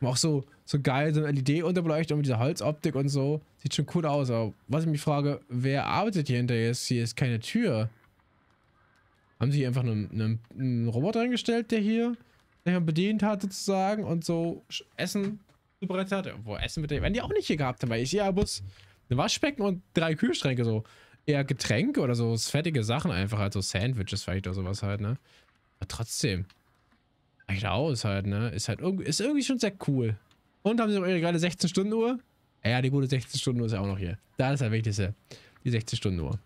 Auch so, so geil, so eine LED-Unterbeleuchtung mit dieser Holzoptik und so. Sieht schon cool aus, aber was ich mich frage, wer arbeitet hier hinter jetzt? Hier ist keine Tür. Haben sie hier einfach einen, einen, einen Roboter hingestellt, der hier bedient hat sozusagen und so Essen zubereitet hat? Wo Essen wird, werden die auch nicht hier gehabt haben, weil ich sehe ja bloß ein Waschbecken und drei Kühlschränke so. Eher Getränke oder so fettige Sachen einfach, halt so Sandwiches vielleicht oder sowas halt, ne? Aber trotzdem. Reicht aus halt, ne? Ist halt irgendwie, ist irgendwie schon sehr cool. Und haben sie noch ihre geile 16-Stunden-Uhr? Ja, die gute 16-Stunden-Uhr ist ja auch noch hier. Da ist ja Wichtigste. Die 16-Stunden-Uhr.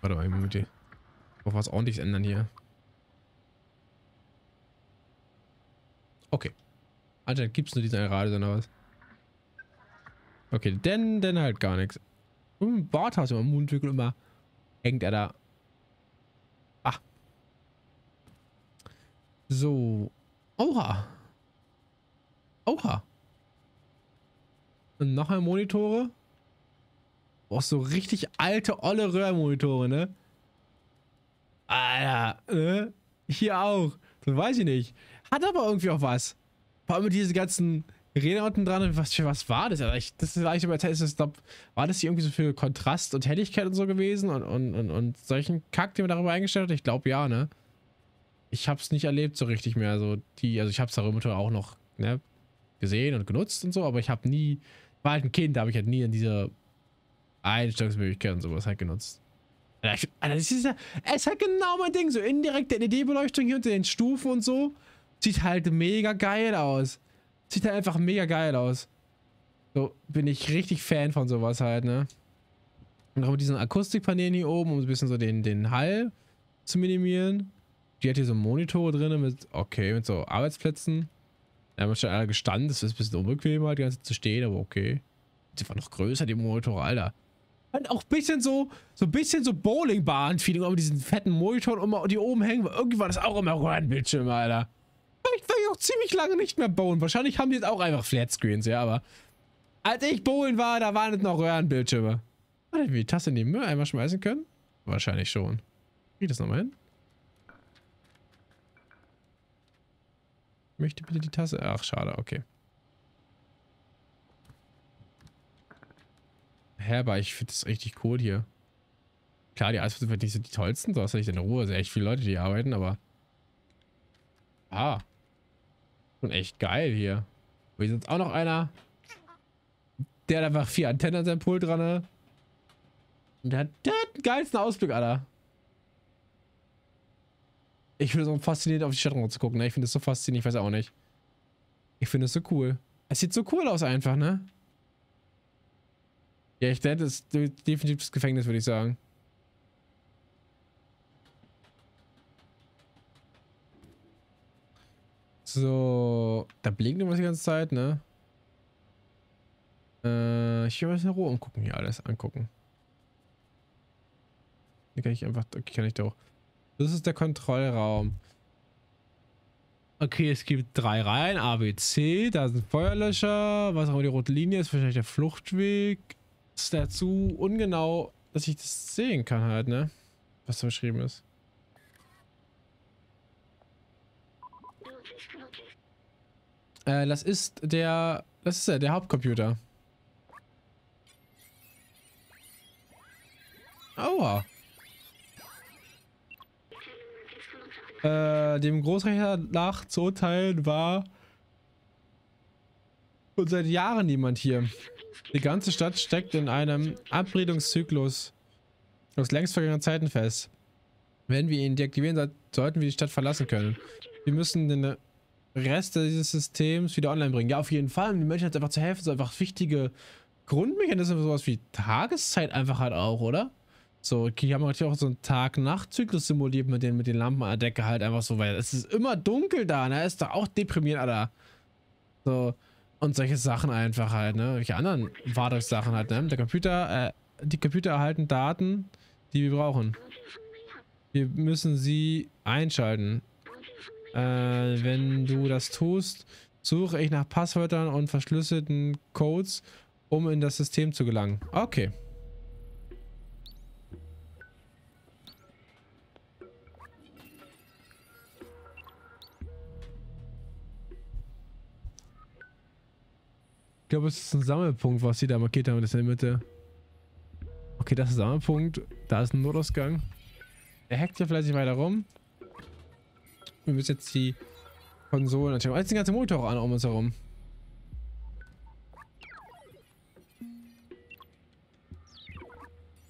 Warte mal, eine Minute. Ich brauche was ordentliches ändern hier. Okay. Anscheinend gibt es nur diese eine Radius oder was? Okay, denn, denn halt gar nichts. Im Bart immer Mundwinkel immer. Hängt er da. Ah. So. Oha. Oha. Und nochmal Monitore. Boah, so richtig alte, olle Röhrmonitore, ne? Alter, ne? Hier auch. Das weiß ich nicht. Hat aber irgendwie auch was. Vor allem mit diesen ganzen Räder unten dran. Was, was war das? Also ich, das ist eigentlich über Tesla. Glaub, war das hier irgendwie so für Kontrast und Helligkeit und so gewesen? Und, und, und, und solchen Kack, den man darüber eingestellt hat? Ich glaube ja, ne? Ich hab's nicht erlebt so richtig mehr. Also, die, also ich hab's darüber auch noch, ne? gesehen und genutzt und so, aber ich habe nie, war halt ein Kind, aber ich halt nie in dieser Einstellungsmöglichkeit und sowas halt genutzt. Alter, also das ist ja, es ist halt genau mein Ding, so indirekte LED-Beleuchtung hier unter den Stufen und so, sieht halt mega geil aus. Sieht halt einfach mega geil aus. So, bin ich richtig Fan von sowas halt, ne? Und auch mit diesen Akustikpanelen hier oben, um ein bisschen so den, den Hall zu minimieren. Die hat hier so Monitore drin mit, okay, mit so Arbeitsplätzen. Da haben schon einer äh, gestanden, das ist ein bisschen unbequem halt, die ganze Zeit zu stehen, aber okay. Sie war noch größer, die Monitore, Alter. Und auch ein bisschen so, so ein bisschen so Bowlingbahn-Feeling, aber diesen fetten Monitor, immer, die oben hängen. Irgendwie war das auch immer Röhrenbildschirm, Alter. ich war ja auch ziemlich lange nicht mehr bauen. Wahrscheinlich haben die jetzt auch einfach Flatscreens, ja, aber als ich bowlen war, da waren es noch Röhrenbildschirme. Warte, wir die Tasse in die den einmal schmeißen können? Wahrscheinlich schon. Geht das nochmal hin? Möchte bitte die Tasse. Ach, schade, okay. Hä, aber ich finde das richtig cool hier. Klar, die Eisfläche sind nicht so die tollsten, so hast du nicht in Ruhe. Sehr echt viele Leute, die hier arbeiten, aber. Ah. Und echt geil hier. Aber hier ist auch noch einer. Der hat einfach vier Antennen an seinem Pool dran. Ne? Und der hat, der hat einen geilsten Ausblick, Alter. Ich finde es so faszinierend, auf die Stadt rumzugucken. Ne? Ich finde es so faszinierend, ich weiß auch nicht. Ich finde es so cool. Es sieht so cool aus einfach, ne? Ja, ich denke, das ist definitiv das Gefängnis, würde ich sagen. So, da blinkt irgendwas die ganze Zeit, ne? Äh, ich will mal in Ruhe umgucken hier alles, angucken. Hier kann ich einfach, okay, kann ich da auch. Das ist der Kontrollraum. Okay, es gibt drei Reihen, A, B, C, da sind Feuerlöscher, was auch immer die rote Linie ist, wahrscheinlich der Fluchtweg. Das ist dazu ungenau, dass ich das sehen kann halt, ne? Was da beschrieben ist. Äh, das ist der, das ist der, der Hauptcomputer. Aua. Äh, dem Großrechner nach zu urteilen, war schon seit Jahren niemand hier. Die ganze Stadt steckt in einem Abredungszyklus aus längst vergangenen Zeiten fest. Wenn wir ihn deaktivieren, sollten wir die Stadt verlassen können. Wir müssen den Rest dieses Systems wieder online bringen. Ja, auf jeden Fall. Um den Menschen einfach zu helfen, so einfach wichtige Grundmechanismen, sowas wie Tageszeit einfach halt auch, oder? So, okay, ich habe natürlich auch so einen Tag-Nacht-Zyklus simuliert mit den, mit den Lampen an der Decke halt einfach so, weil es ist immer dunkel da, ne? Ist doch auch deprimierend, Alter. So, und solche Sachen einfach halt, ne? Welche anderen Wartungssachen halt, ne? Der Computer, äh, die Computer erhalten Daten, die wir brauchen. Wir müssen sie einschalten. Äh, wenn du das tust, suche ich nach Passwörtern und verschlüsselten Codes, um in das System zu gelangen. Okay. glaube, es ist ein Sammelpunkt, was sie da markiert haben. Das ist in der Mitte. Okay, das ist ein Sammelpunkt. Da ist ein Notausgang. Der hackt hier fleißig weiter rum. Wir müssen jetzt die Konsolen anschauen. Jetzt den ganzen ganze auch an um uns herum.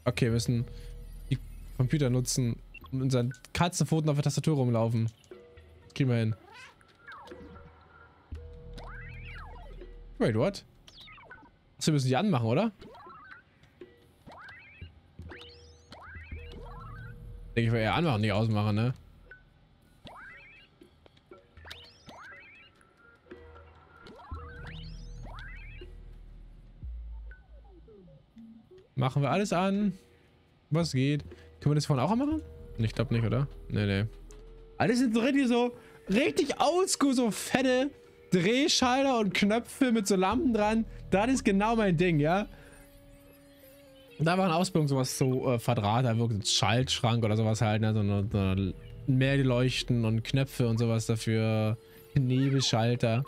Okay, wir müssen die Computer nutzen und um unseren Katzenpfoten auf der Tastatur rumlaufen. Das kriegen wir hin. Wait, what? Achso, wir müssen die anmachen, oder? Denke ich mal eher anmachen, nicht ausmachen, ne? Machen wir alles an. Was geht? Können wir das vorne auch machen? Ich glaube nicht, oder? Nee, nee. Alles sind so richtig so, richtig oldschool, so fette Drehschalter und Knöpfe mit so Lampen dran. Das ist genau mein Ding, ja. Und Da war eine Ausbildung sowas so äh, Quadrat, wirklich ein Schaltschrank oder sowas halt, ne? So eine, eine Leuchten und Knöpfe und sowas dafür. Nebelschalter.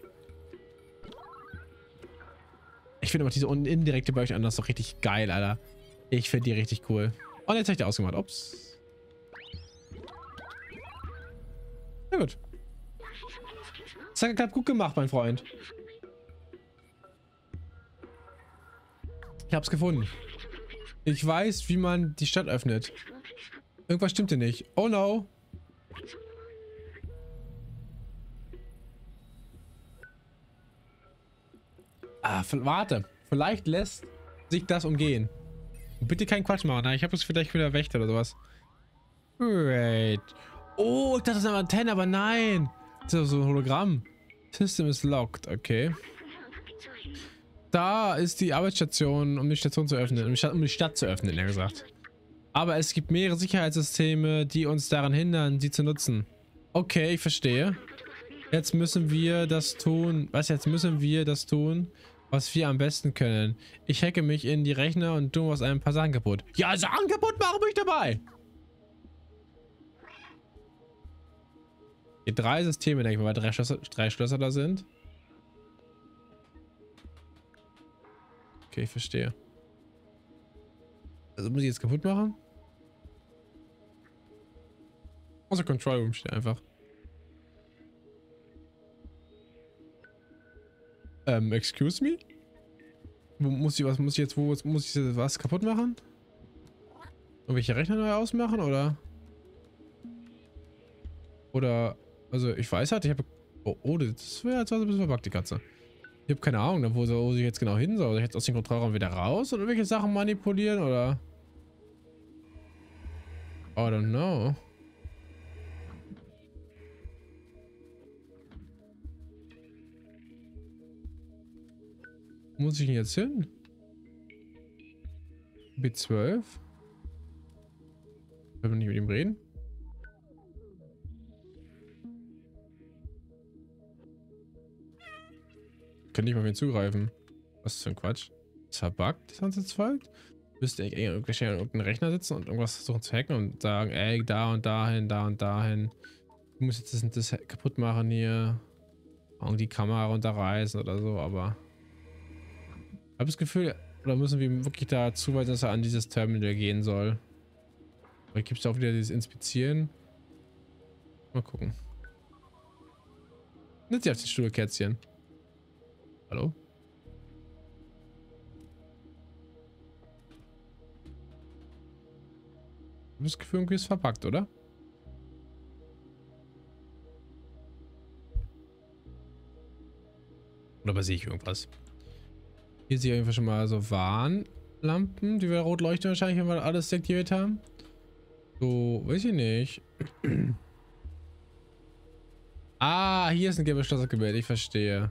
Ich finde aber diese indirekte bei euch anders doch richtig geil, Alter. Ich finde die richtig cool. Und jetzt habe ich die ausgemacht. Ups. Na gut. Zack hat gut gemacht, mein Freund. Ich hab's gefunden. Ich weiß, wie man die Stadt öffnet. Irgendwas stimmt hier nicht. Oh no. Ah, warte. Vielleicht lässt sich das umgehen. bitte keinen Quatsch machen. Ich habe das vielleicht wieder Wächter oder sowas. Great. Oh, ich dachte, das ist eine Antenne, aber nein. Das ist so ein Hologramm. System is locked, okay. Da ist die Arbeitsstation, um die Station zu öffnen, um die Stadt, um die Stadt zu öffnen, eher gesagt. Aber es gibt mehrere Sicherheitssysteme, die uns daran hindern, sie zu nutzen. Okay, ich verstehe. Jetzt müssen wir das tun. Was, jetzt müssen wir das tun, was wir am besten können. Ich hacke mich in die Rechner und tue was einem paar Sachen kaputt. Ja, also Angebot machen ich dabei. Hier drei Systeme, denke ich mal, weil drei Schlösser, drei Schlösser da sind. Okay, ich verstehe. Also muss ich jetzt kaputt machen? Außer Control Room steht einfach. Ähm, excuse me? Wo muss ich was muss ich jetzt wo muss ich was kaputt machen? Irgendwelche Rechner neu ausmachen oder? Oder also ich weiß halt, ich habe... Oh, oh, das wäre jetzt also ein bisschen verpackt, die Katze. Ich habe keine Ahnung, wo sie, wo sie jetzt genau hin soll. Soll ich jetzt aus dem Kontrollraum wieder raus oder irgendwelche Sachen manipulieren oder... I don't know. muss ich ihn jetzt hin? B12? Können wir nicht mit ihm reden? können nicht mal mehr zugreifen. Was für ein Quatsch? Ist verbuggt, das ganze Zeug? Müsste ich irgendwelche an irgendeinem Rechner sitzen und irgendwas suchen zu hacken und sagen, ey, da und dahin, da und dahin. Du musst jetzt das, das kaputt machen hier. Und die Kamera runterreißen oder so, aber... Ich habe das Gefühl, oder müssen wir wirklich da zuweisen, dass er an dieses Terminal gehen soll? Oder gibt es auch wieder dieses Inspizieren? Mal gucken. Nützt Nicht auf den Stuhlkätzchen. Hallo? Das Gefühl, irgendwie ist verpackt, oder? Oder sehe ich irgendwas? Hier sehe ich auf schon mal so Warnlampen, die wir rot leuchten wahrscheinlich, wenn wir alles deaktiviert haben. So, weiß ich nicht. ah, hier ist ein gelbes Schlossergebäude, ich verstehe.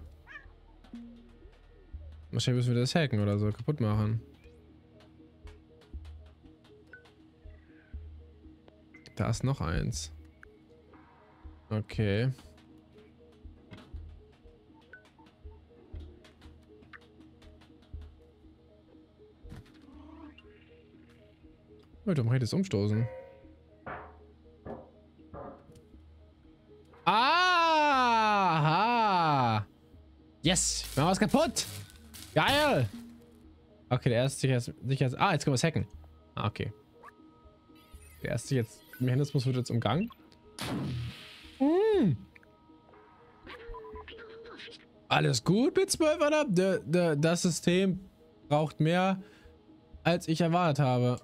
Wahrscheinlich müssen wir das hacken oder so, kaputt machen. Da ist noch eins. Okay. Leute, warum kann ich das umstoßen? Ah! Yes! Machen wir was kaputt! Geil! Okay, der erste sicher, sicher Ah, jetzt können wir es hacken. Ah, okay. Der erste jetzt. Mechanismus wird jetzt umgangen. Mm. Alles gut, mit 12 oder? Das System braucht mehr, als ich erwartet habe.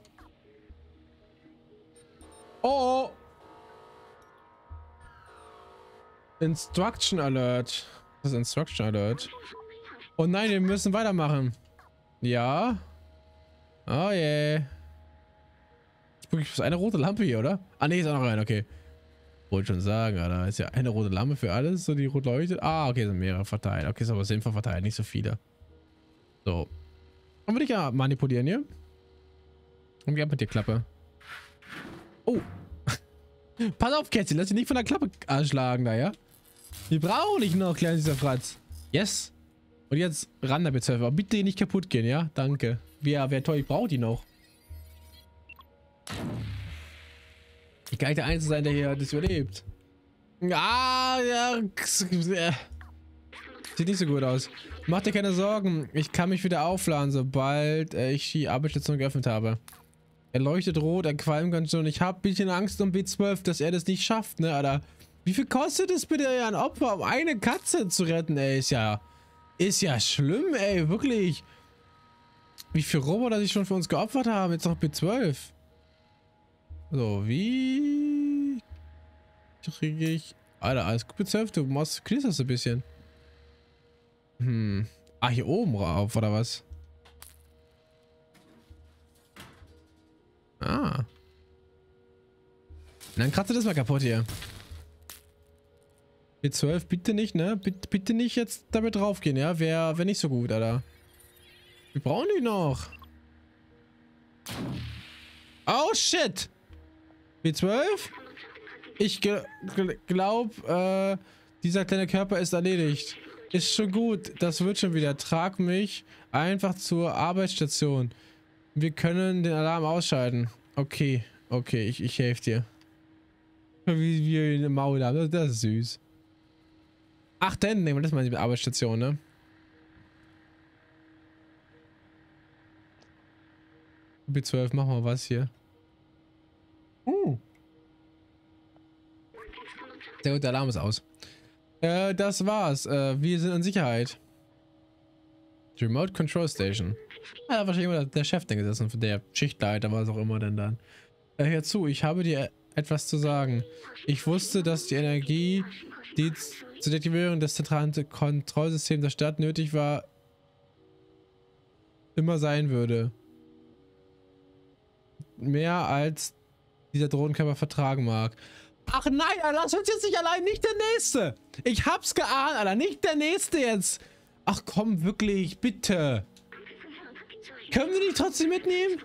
Oh! Instruction Alert. Das ist Instruction Alert. Oh nein, wir müssen weitermachen. Ja. Oh yeah. Ist wirklich eine rote Lampe hier, oder? Ah ne, ist auch noch rein, okay. Wollte schon sagen, da Ist ja eine rote Lampe für alles, so die rot leuchtet. Ah, okay, sind mehrere verteilt. Okay, ist aber sinnvoll verteilt, nicht so viele. So. Dann würde ich ja manipulieren hier. Und geh ab mit dir Klappe. Oh. Pass auf, Kätzchen, lass dich nicht von der Klappe anschlagen da, ja? Wir brauchen dich noch, kleiner dieser Fratz. Yes. Und jetzt ran damit, Server. Bitte nicht kaputt gehen, ja? Danke. Wer, wer toll, ich brauche die noch. Ich kann nicht der Einzige sein, der hier das überlebt. Ah, ja. Äh. Sieht nicht so gut aus. Mach dir keine Sorgen. Ich kann mich wieder aufladen, sobald ich die Arbeitsstation geöffnet habe. Er leuchtet rot, er qualmt ganz schön. Ich habe ein bisschen Angst um B12, dass er das nicht schafft, ne, Alter. Wie viel kostet es bitte, ein Opfer, um eine Katze zu retten? Ey, ist ja... Ist ja schlimm, ey, wirklich. Wie viele Roboter sich schon für uns geopfert haben, jetzt noch B12. So, wie kriege ich... Alter, alles gut B12, du machst, knisterst ein bisschen. Hm. Ah, hier oben rauf, oder was? Ah. Und dann kratze das mal kaputt hier. B12, bitte nicht, ne? Bitte, bitte nicht jetzt damit draufgehen, ja? Wäre wär nicht so gut, Alter. Wir brauchen die noch. Oh, shit! B12? Ich gl gl glaub, äh, dieser kleine Körper ist erledigt. Ist schon gut, das wird schon wieder. Trag mich einfach zur Arbeitsstation. Wir können den Alarm ausschalten. Okay, okay, ich, ich helfe dir. Wie wir eine Maul haben, das ist süß. Ach, denn, nehmen wir das mal die Arbeitsstation, ne? B12, machen wir was hier. Uh. Sehr gut, der Alarm ist aus. Äh, das war's. Äh, wir sind in Sicherheit. Die Remote Control Station. Ah, da war wahrscheinlich immer der Chef denn gesessen, der Schichtleiter, was auch immer denn dann. Äh, hör zu, ich habe dir etwas zu sagen. Ich wusste, dass die Energie, die zur Deaktivierung des zentralen Kontrollsystems der Stadt nötig war, immer sein würde. Mehr als dieser Drohnenkörper vertragen mag. Ach nein, Alter, lass uns jetzt nicht allein, nicht der Nächste. Ich hab's geahnt, Alter, nicht der Nächste jetzt. Ach komm, wirklich, bitte. Können wir die trotzdem mitnehmen?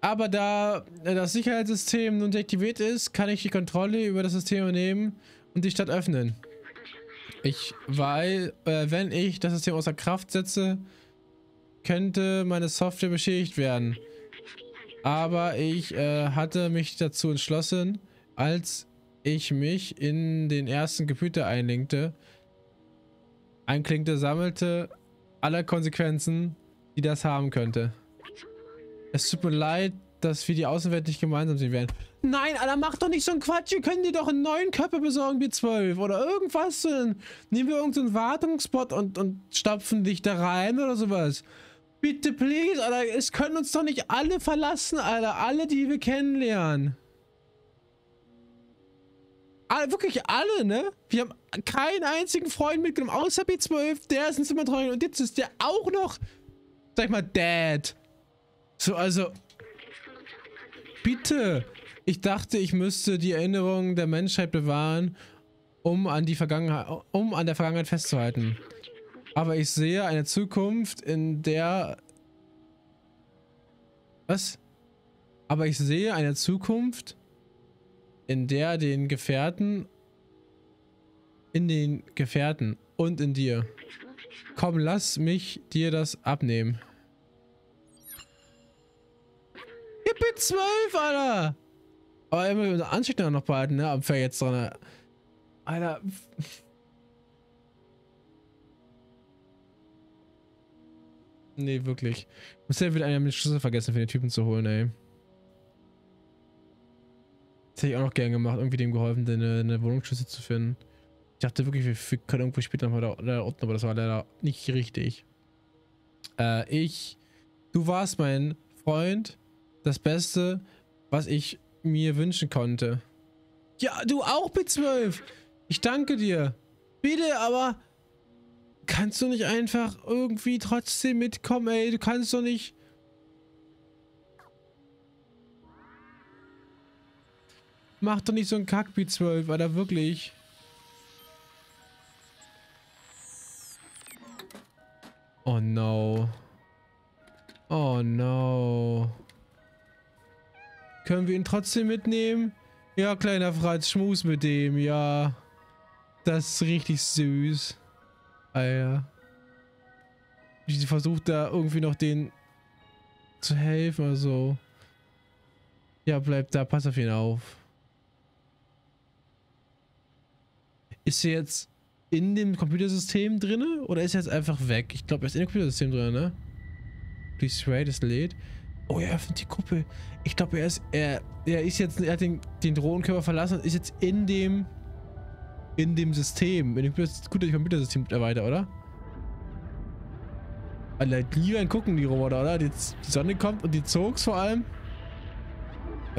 Aber da äh, das Sicherheitssystem nun deaktiviert ist, kann ich die Kontrolle über das System übernehmen und die Stadt öffnen. Ich, weil, äh, wenn ich das System außer Kraft setze, könnte meine Software beschädigt werden. Aber ich äh, hatte mich dazu entschlossen, als ich mich in den ersten Computer einlinkte, einklingte, sammelte alle Konsequenzen, die das haben könnte. Es tut mir leid, dass wir die Außenwelt nicht gemeinsam sehen werden. Nein, Alter, mach doch nicht so einen Quatsch. Wir können dir doch einen neuen Körper besorgen, wir zwölf. Oder irgendwas. Denn. Nehmen wir irgendeinen Wartungsspot und, und stapfen dich da rein oder sowas. Bitte, please, Alter. Es können uns doch nicht alle verlassen, Alter. Alle, die wir kennenlernen. Alle, wirklich alle, ne? Wir haben keinen einzigen Freund mitgenommen, außer B12. Der ist ein immer Und jetzt ist der auch noch, sag ich mal, Dad. So, also... Bitte. Ich dachte, ich müsste die Erinnerungen der Menschheit bewahren, um an, die Vergangenheit, um an der Vergangenheit festzuhalten. Aber ich sehe eine Zukunft, in der... Was? Aber ich sehe eine Zukunft, in der den Gefährten... In den Gefährten und in dir. Komm, lass mich dir das abnehmen. Gib mir 12, Alter! Aber er will unsere Ansicht noch behalten, ne? Am Fair jetzt dran. Alter. Nee, wirklich. Muss ja wieder einer mit Schlüssel vergessen, für den Typen zu holen, ey. Das hätte ich auch noch gern gemacht, irgendwie dem geholfen, eine, äh, eine Wohnungsschlüssel zu finden. Ich dachte wirklich, wir, wir können irgendwo später nochmal da, da unten, aber das war leider nicht richtig. Äh, ich. Du warst mein Freund. Das Beste, was ich mir wünschen konnte. Ja, du auch, B12. Ich danke dir. Bitte, aber kannst du nicht einfach irgendwie trotzdem mitkommen, ey? Du kannst doch nicht... Mach doch nicht so einen Kack, B12, Alter, wirklich. Oh no. Oh no. Können wir ihn trotzdem mitnehmen? Ja, kleiner Fratz, schmus mit dem, ja. Das ist richtig süß. Alter. Ah, sie versucht da irgendwie noch den zu helfen oder so. Ja, bleib da, pass auf ihn auf. Ist sie jetzt in dem Computersystem drinne oder ist sie jetzt einfach weg? Ich glaube, er ist in dem Computersystem drin, ne? Please wait, es lädt. Oh, er öffnet die Kuppel. Ich glaube, er ist, er, er ist jetzt, er hat den, den Drohnenkörper verlassen und ist jetzt in dem, in dem System. In dem, gut, das Computersystem weiter, oder? Alle lieben gucken die Roboter, oder? Die, die Sonne kommt und die zog's vor allem.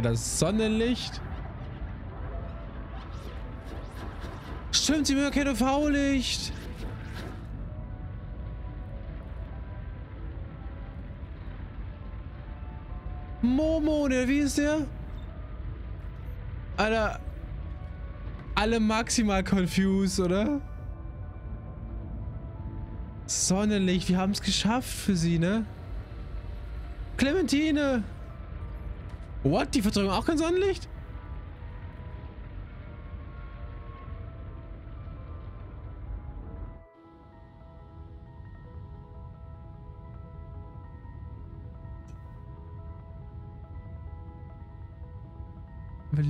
Das Sonnenlicht. Stimmt, sie mögen kein UV-Licht. Momo, der, Wie ist der? Alter. Alle maximal confused, oder? Sonnenlicht, wir haben es geschafft für sie, ne? Clementine! What? Die verträgt auch kein Sonnenlicht?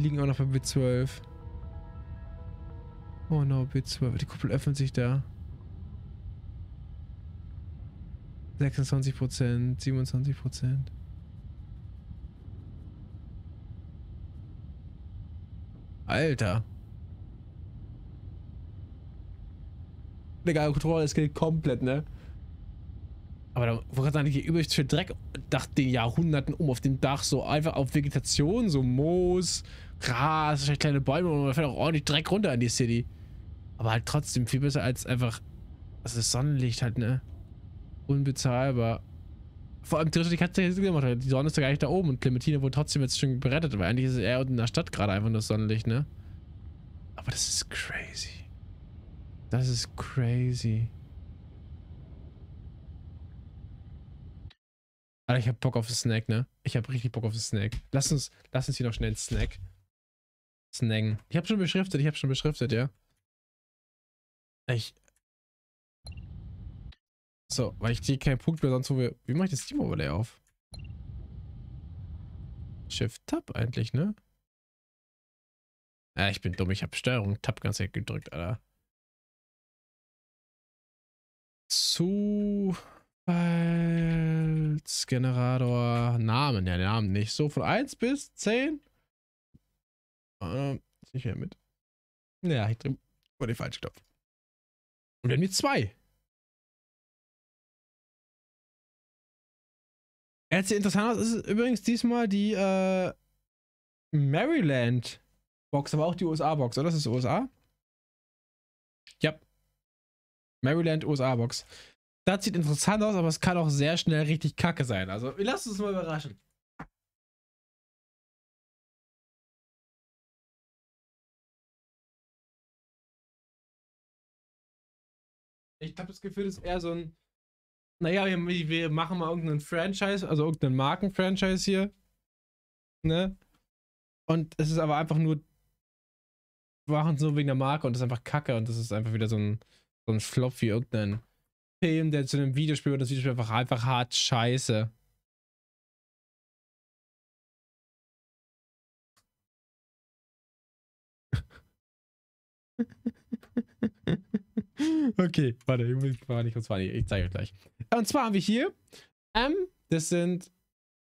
liegen auch noch bei B12. Oh no, B12. Die Kuppel öffnet sich da. 26 27 Alter. Egal, Digga, Controller geht komplett, ne? Aber da, wo kann eigentlich übrigens für Dreck nach den Jahrhunderten um auf dem Dach? So einfach auf Vegetation, so Moos, Gras, vielleicht kleine Bäume und man fällt auch ordentlich Dreck runter in die City. Aber halt trotzdem viel besser als einfach. Also das Sonnenlicht halt, ne? Unbezahlbar. Vor allem theoretisch hat es gemacht, die Sonne ist ja gar nicht da oben und Clementine wurde trotzdem jetzt schon gerettet, weil eigentlich ist es eher unten in der Stadt gerade einfach nur Sonnenlicht, ne? Aber das ist crazy. Das ist crazy. Alter, ich hab Bock auf den Snack, ne? Ich hab richtig Bock auf den Snack. Lass uns, lass uns hier noch schnell einen Snack. Snacken. Ich hab schon beschriftet, ich hab schon beschriftet, ja. Ich. So, weil ich dir keinen Punkt mehr sonst wo wir. Wie mache ich das Team Overlay auf? Shift Tab eigentlich, ne? Ja, ah, ich bin dumm, ich habe Steuerung Tab ganz gedrückt, Alter. Zu Zufallsgenerator. Namen, ja, Namen nicht. So von 1 bis 10. Ähm, nicht mehr mit. Ja, ich drücke über den falschen Knopf. Und dann die 2. Jetzt interessant ist übrigens diesmal die äh, Maryland-Box, aber auch die USA-Box, oder? Das ist USA? Ja. Maryland USA-Box. Das sieht interessant aus, aber es kann auch sehr schnell richtig kacke sein. Also wir lassen uns mal überraschen. Ich habe das Gefühl, das ist eher so ein. Naja, wir, wir machen mal irgendeinen Franchise, also irgendeinen Marken-Franchise hier. Ne? Und es ist aber einfach nur. Wir machen es nur wegen der Marke und das ist einfach kacke und das ist einfach wieder so ein, so ein Flop wie irgendein Film, der zu einem Videospiel wird, das Videospiel einfach, einfach hart scheiße. okay, warte, ich muss mal nicht kurz fahren. Ich zeige euch gleich. Und zwar haben wir hier, ähm, das sind,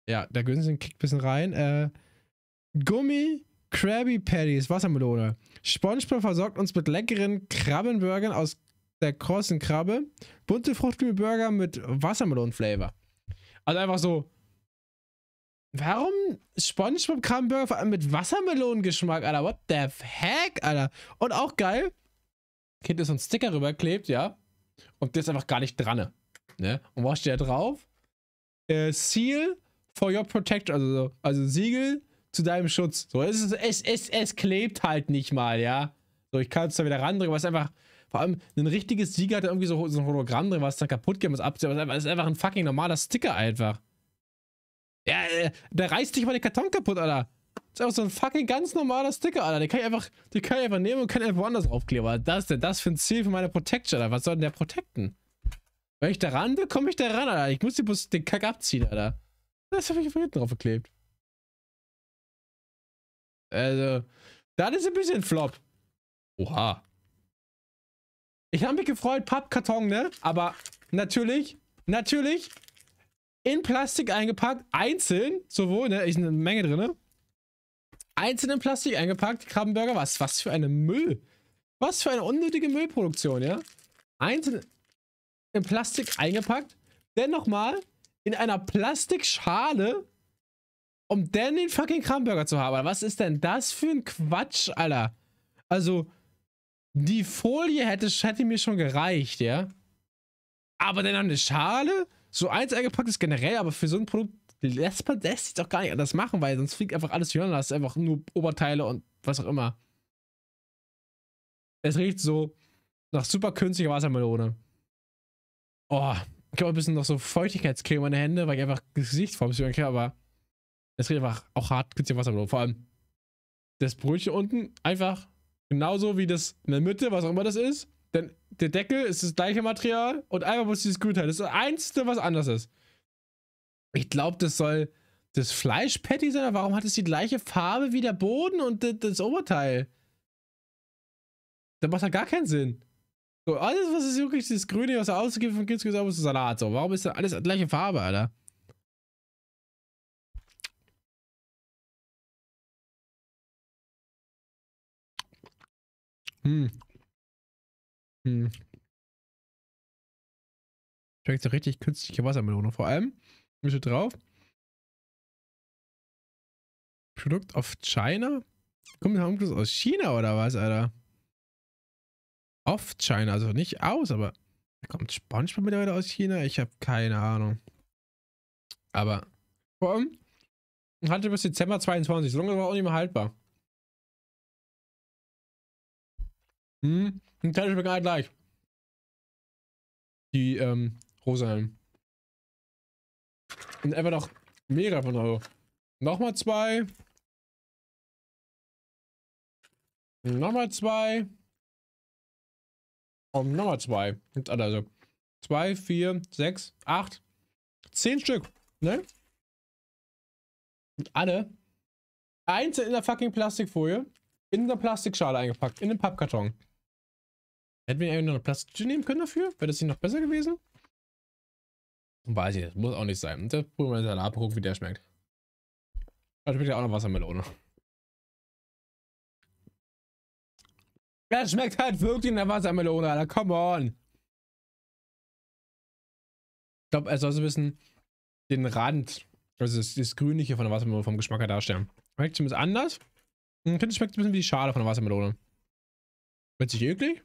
ja, da gönnen sie einen Kick ein bisschen rein, äh, Gummi Krabby Patties, Wassermelone. SpongeBob versorgt uns mit leckeren Krabbenburgern aus der krossen Krabbe, bunte Fruchtgemüseburger mit Wassermelonenflavor. Also einfach so. Warum SpongeBob Krabbenburger vor allem mit Wassermelonengeschmack, Alter? What the heck, Alter? Und auch geil, Kind ist so ein Sticker rüberklebt, ja? Und der ist einfach gar nicht dran, ne? Und was steht da drauf? Äh, Seal for your protection, also, also Siegel zu deinem Schutz. So, es, es, es, es klebt halt nicht mal, ja? So, ich kann es da wieder ran drücken, aber es ist einfach, vor allem ein richtiges Sieger hat da irgendwie so, so ein Hologramm drin, was dann kaputt geht, was abzieht. Aber es ist einfach ein fucking normaler Sticker einfach. Ja, äh, der reißt dich mal den Karton kaputt, Alter. Das ist einfach so ein fucking ganz normaler Sticker, Alter. Den kann ich einfach, den kann ich einfach nehmen und kann einfach woanders aufkleben. Was Das denn das für ein Ziel für meine Protection, Alter. Was soll denn der protecten? Wenn ich da ran will, komme ich da ran, Alter. Ich muss den Kack abziehen, Alter. Das habe ich von hinten drauf geklebt. Also, das ist ein bisschen Flop. Oha. Ich habe mich gefreut, Pappkarton, ne? Aber natürlich, natürlich in Plastik eingepackt, einzeln, sowohl, ne? Ist eine Menge drin, ne? Einzeln in Plastik eingepackt, Krabbenburger, was, was für eine Müll. Was für eine unnötige Müllproduktion, ja? Einzeln in Plastik eingepackt, dann nochmal in einer Plastikschale, um dann den fucking Krabbenburger zu haben. Was ist denn das für ein Quatsch, Alter? Also, die Folie hätte, hätte mir schon gereicht, ja. Aber dann noch eine Schale? So eins eingepackt ist generell, aber für so ein Produkt lässt man das doch gar nicht anders machen, weil sonst fliegt einfach alles hören. Das ist einfach nur Oberteile und was auch immer. Es riecht so nach super künstlicher Wassermelone. Oh, ich habe ein bisschen noch so Feuchtigkeitscreme in meine Hände, weil ich einfach das Gesicht vor dem aber es riecht einfach auch hart künstliche Wassermelone. Vor allem das Brötchen unten einfach Genauso wie das in der Mitte, was auch immer das ist. Denn der Deckel ist das gleiche Material und einmal muss dieses Grünteil. Das ist das Einzige, was anders ist. Ich glaube, das soll das Fleischpatty sein. Warum hat es die gleiche Farbe wie der Boden und das Oberteil? Das macht ja halt gar keinen Sinn. So, alles, was ist wirklich das Grüne, was er ausgibt von Kinski, ist Salat. So, warum ist denn alles gleiche Farbe, Alter? Hm. Hm. Schmeckt so richtig künstliche Wassermelone. Vor allem, wie steht drauf? Produkt of China? Kommt das aus China oder was, Alter? Off China, also nicht aus, aber kommt SpongeBob mittlerweile aus China? Ich habe keine Ahnung. Aber vor allem hatte bis Dezember 22, so lange war auch nicht mehr haltbar. Hm, den teile ich mir gerade gleich. Die, ähm, Rosalm. Und einfach noch mega von Euro. Nochmal zwei. Nochmal zwei. Und nochmal zwei. Also zwei, vier, sechs, acht, zehn Stück. Ne? Und alle einzeln in der fucking Plastikfolie, in der Plastikschale eingepackt, in den Pappkarton. Hätten wir irgendwie noch eine Plastik nehmen können dafür? Wäre das nicht noch besser gewesen? Weiß ich nicht. Muss auch nicht sein. Und das probieren wir den Salat, gucken, wie der schmeckt. Da schmeckt ja auch noch Wassermelone. Das schmeckt halt wirklich in der Wassermelone, Alter. Come on. Ich glaube, er soll so ein bisschen den Rand, also das, das Grünliche von der Wassermelone vom Geschmack her darstellen. Schmeckt zumindest anders. Hm, ich finde, es schmeckt ein bisschen wie die Schale von der Wassermelone. Wird sich eklig?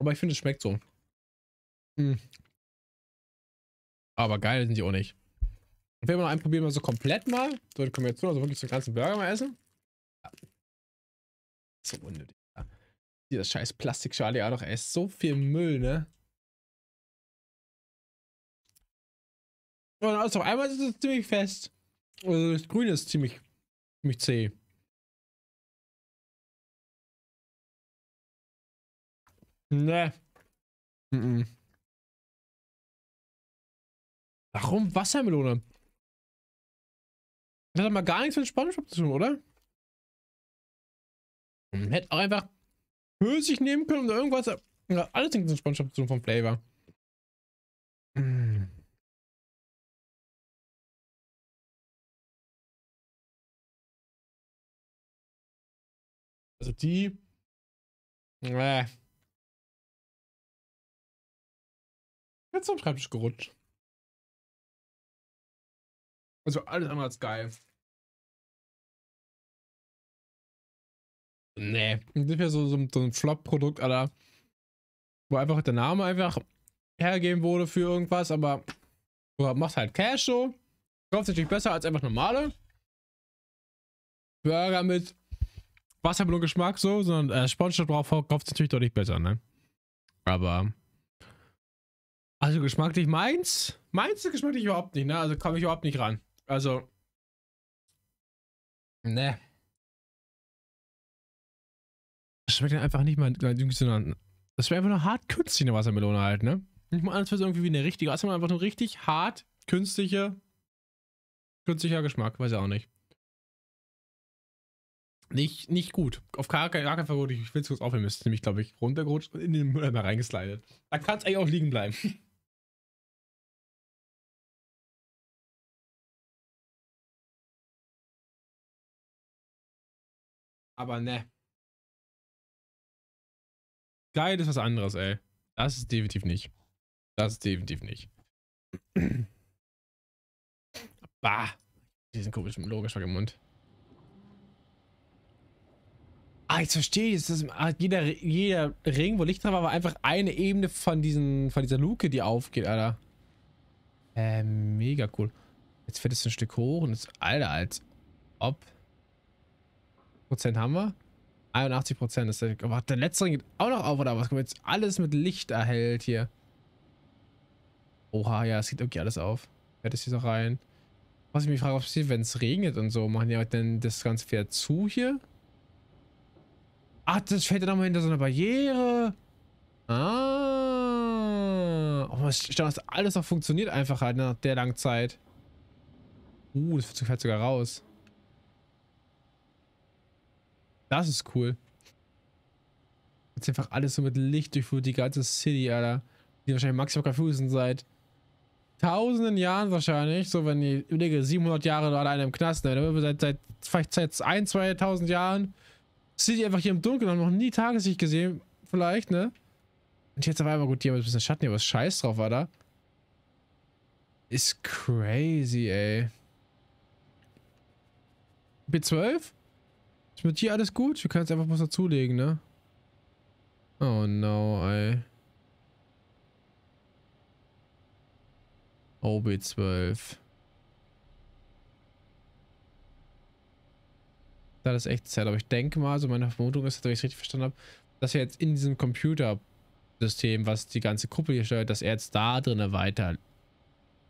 Aber ich finde, es schmeckt so. Hm. Aber geil sind die auch nicht. Und wenn wir noch einen probieren, mal so also komplett mal. So, den können wir jetzt nur also wirklich so den ganzen Burger mal essen. Ja. So unnötig. Ja. Dieser scheiß Plastikschale ja doch, er ist so viel Müll, ne? Und also einmal ist es ziemlich fest. Also das Grüne ist ziemlich, ziemlich zäh. Ne. Mm -mm. Warum Wassermelone? Das hat mal gar nichts mit Spongebob zu tun, oder? Man hätte auch einfach Pfirsich nehmen können oder irgendwas. Ja, alles hängt mit Spongebob zu tun vom Flavor. Mm. Also die. Äh. Jetzt zum Schreibtisch gerutscht. Also alles andere als geil. Nee, nicht mehr so, so, so ein Flop-Produkt, Alter. Wo einfach der Name einfach hergegeben wurde für irgendwas, aber oder macht halt Cash so. Kauft natürlich besser als einfach normale Burger mit Wassermelon Geschmack so, sondern äh, Sponsor drauf kauft natürlich deutlich besser, ne? Aber also geschmacklich meins? Meins ist geschmacklich überhaupt nicht, ne? Also komme ich überhaupt nicht ran. Also. Ne. Das schmeckt einfach nicht mal sondern. Das wäre einfach nur hart künstlich eine Wassermelone halt, ne? Nicht mal anders als irgendwie wie eine richtige. Also einfach nur richtig hart künstliche. Künstlicher Geschmack, weiß ich auch nicht. Nicht, nicht gut. Auf keinen Fall gut. Ich will es kurz aufheben. Ist nämlich, glaube ich, runtergerutscht und in den Mülleimer reingeslidet. Da kann es eigentlich auch liegen bleiben. Aber ne. Geil ist was anderes, ey. Das ist definitiv nicht. Das ist definitiv nicht. bah. Diesen komischen Logo-Geschmack im Mund. Ah, ich verstehe jetzt. Ist, ah, jeder, jeder Ring, wo Licht dran war, war einfach eine Ebene von, diesen, von dieser Luke, die aufgeht, Alter. Äh, mega cool. Jetzt fährt es ein Stück hoch und ist, Alter, als ob. Prozent haben wir? 81 Prozent ist der. aber der letzte Ring geht auch noch auf oder was? Kommt jetzt alles mit Licht erhellt hier. Oha, ja, es geht irgendwie alles auf. Ja, das hier so rein. Was ich mich frage, ob es hier, wenn es regnet und so, machen die ja halt denn das ganze Pferd zu hier? Ach, das fällt ja nochmal hinter so einer Barriere. Ah. Oh, ich glaube, das alles noch funktioniert einfach halt nach der langen Zeit. Uh, das fällt sogar raus. Das ist cool. Jetzt einfach alles so mit Licht durchflutet, die ganze City, Alter. Die wahrscheinlich maximal Kafusen seit tausenden Jahren wahrscheinlich. So, wenn die, überlege, 700 Jahre alleine im Knast, ne? Seit, seit, vielleicht seit 1, 2000 Jahren. City einfach hier im Dunkeln, haben noch nie Tageslicht gesehen, vielleicht, ne? Und jetzt auf einmal, gut, die haben ein bisschen Schatten, hier was Scheiß drauf, Alter. Ist crazy, ey. B12? Ist mit dir alles gut? Wir können jetzt einfach was dazulegen, ne? Oh no, ey. OB12. Das ist echt sad, aber ich denke mal, so meine Vermutung ist, wenn ich es richtig verstanden habe, dass er jetzt in diesem Computersystem, was die ganze Gruppe hier steuert, dass er jetzt da drinnen weiter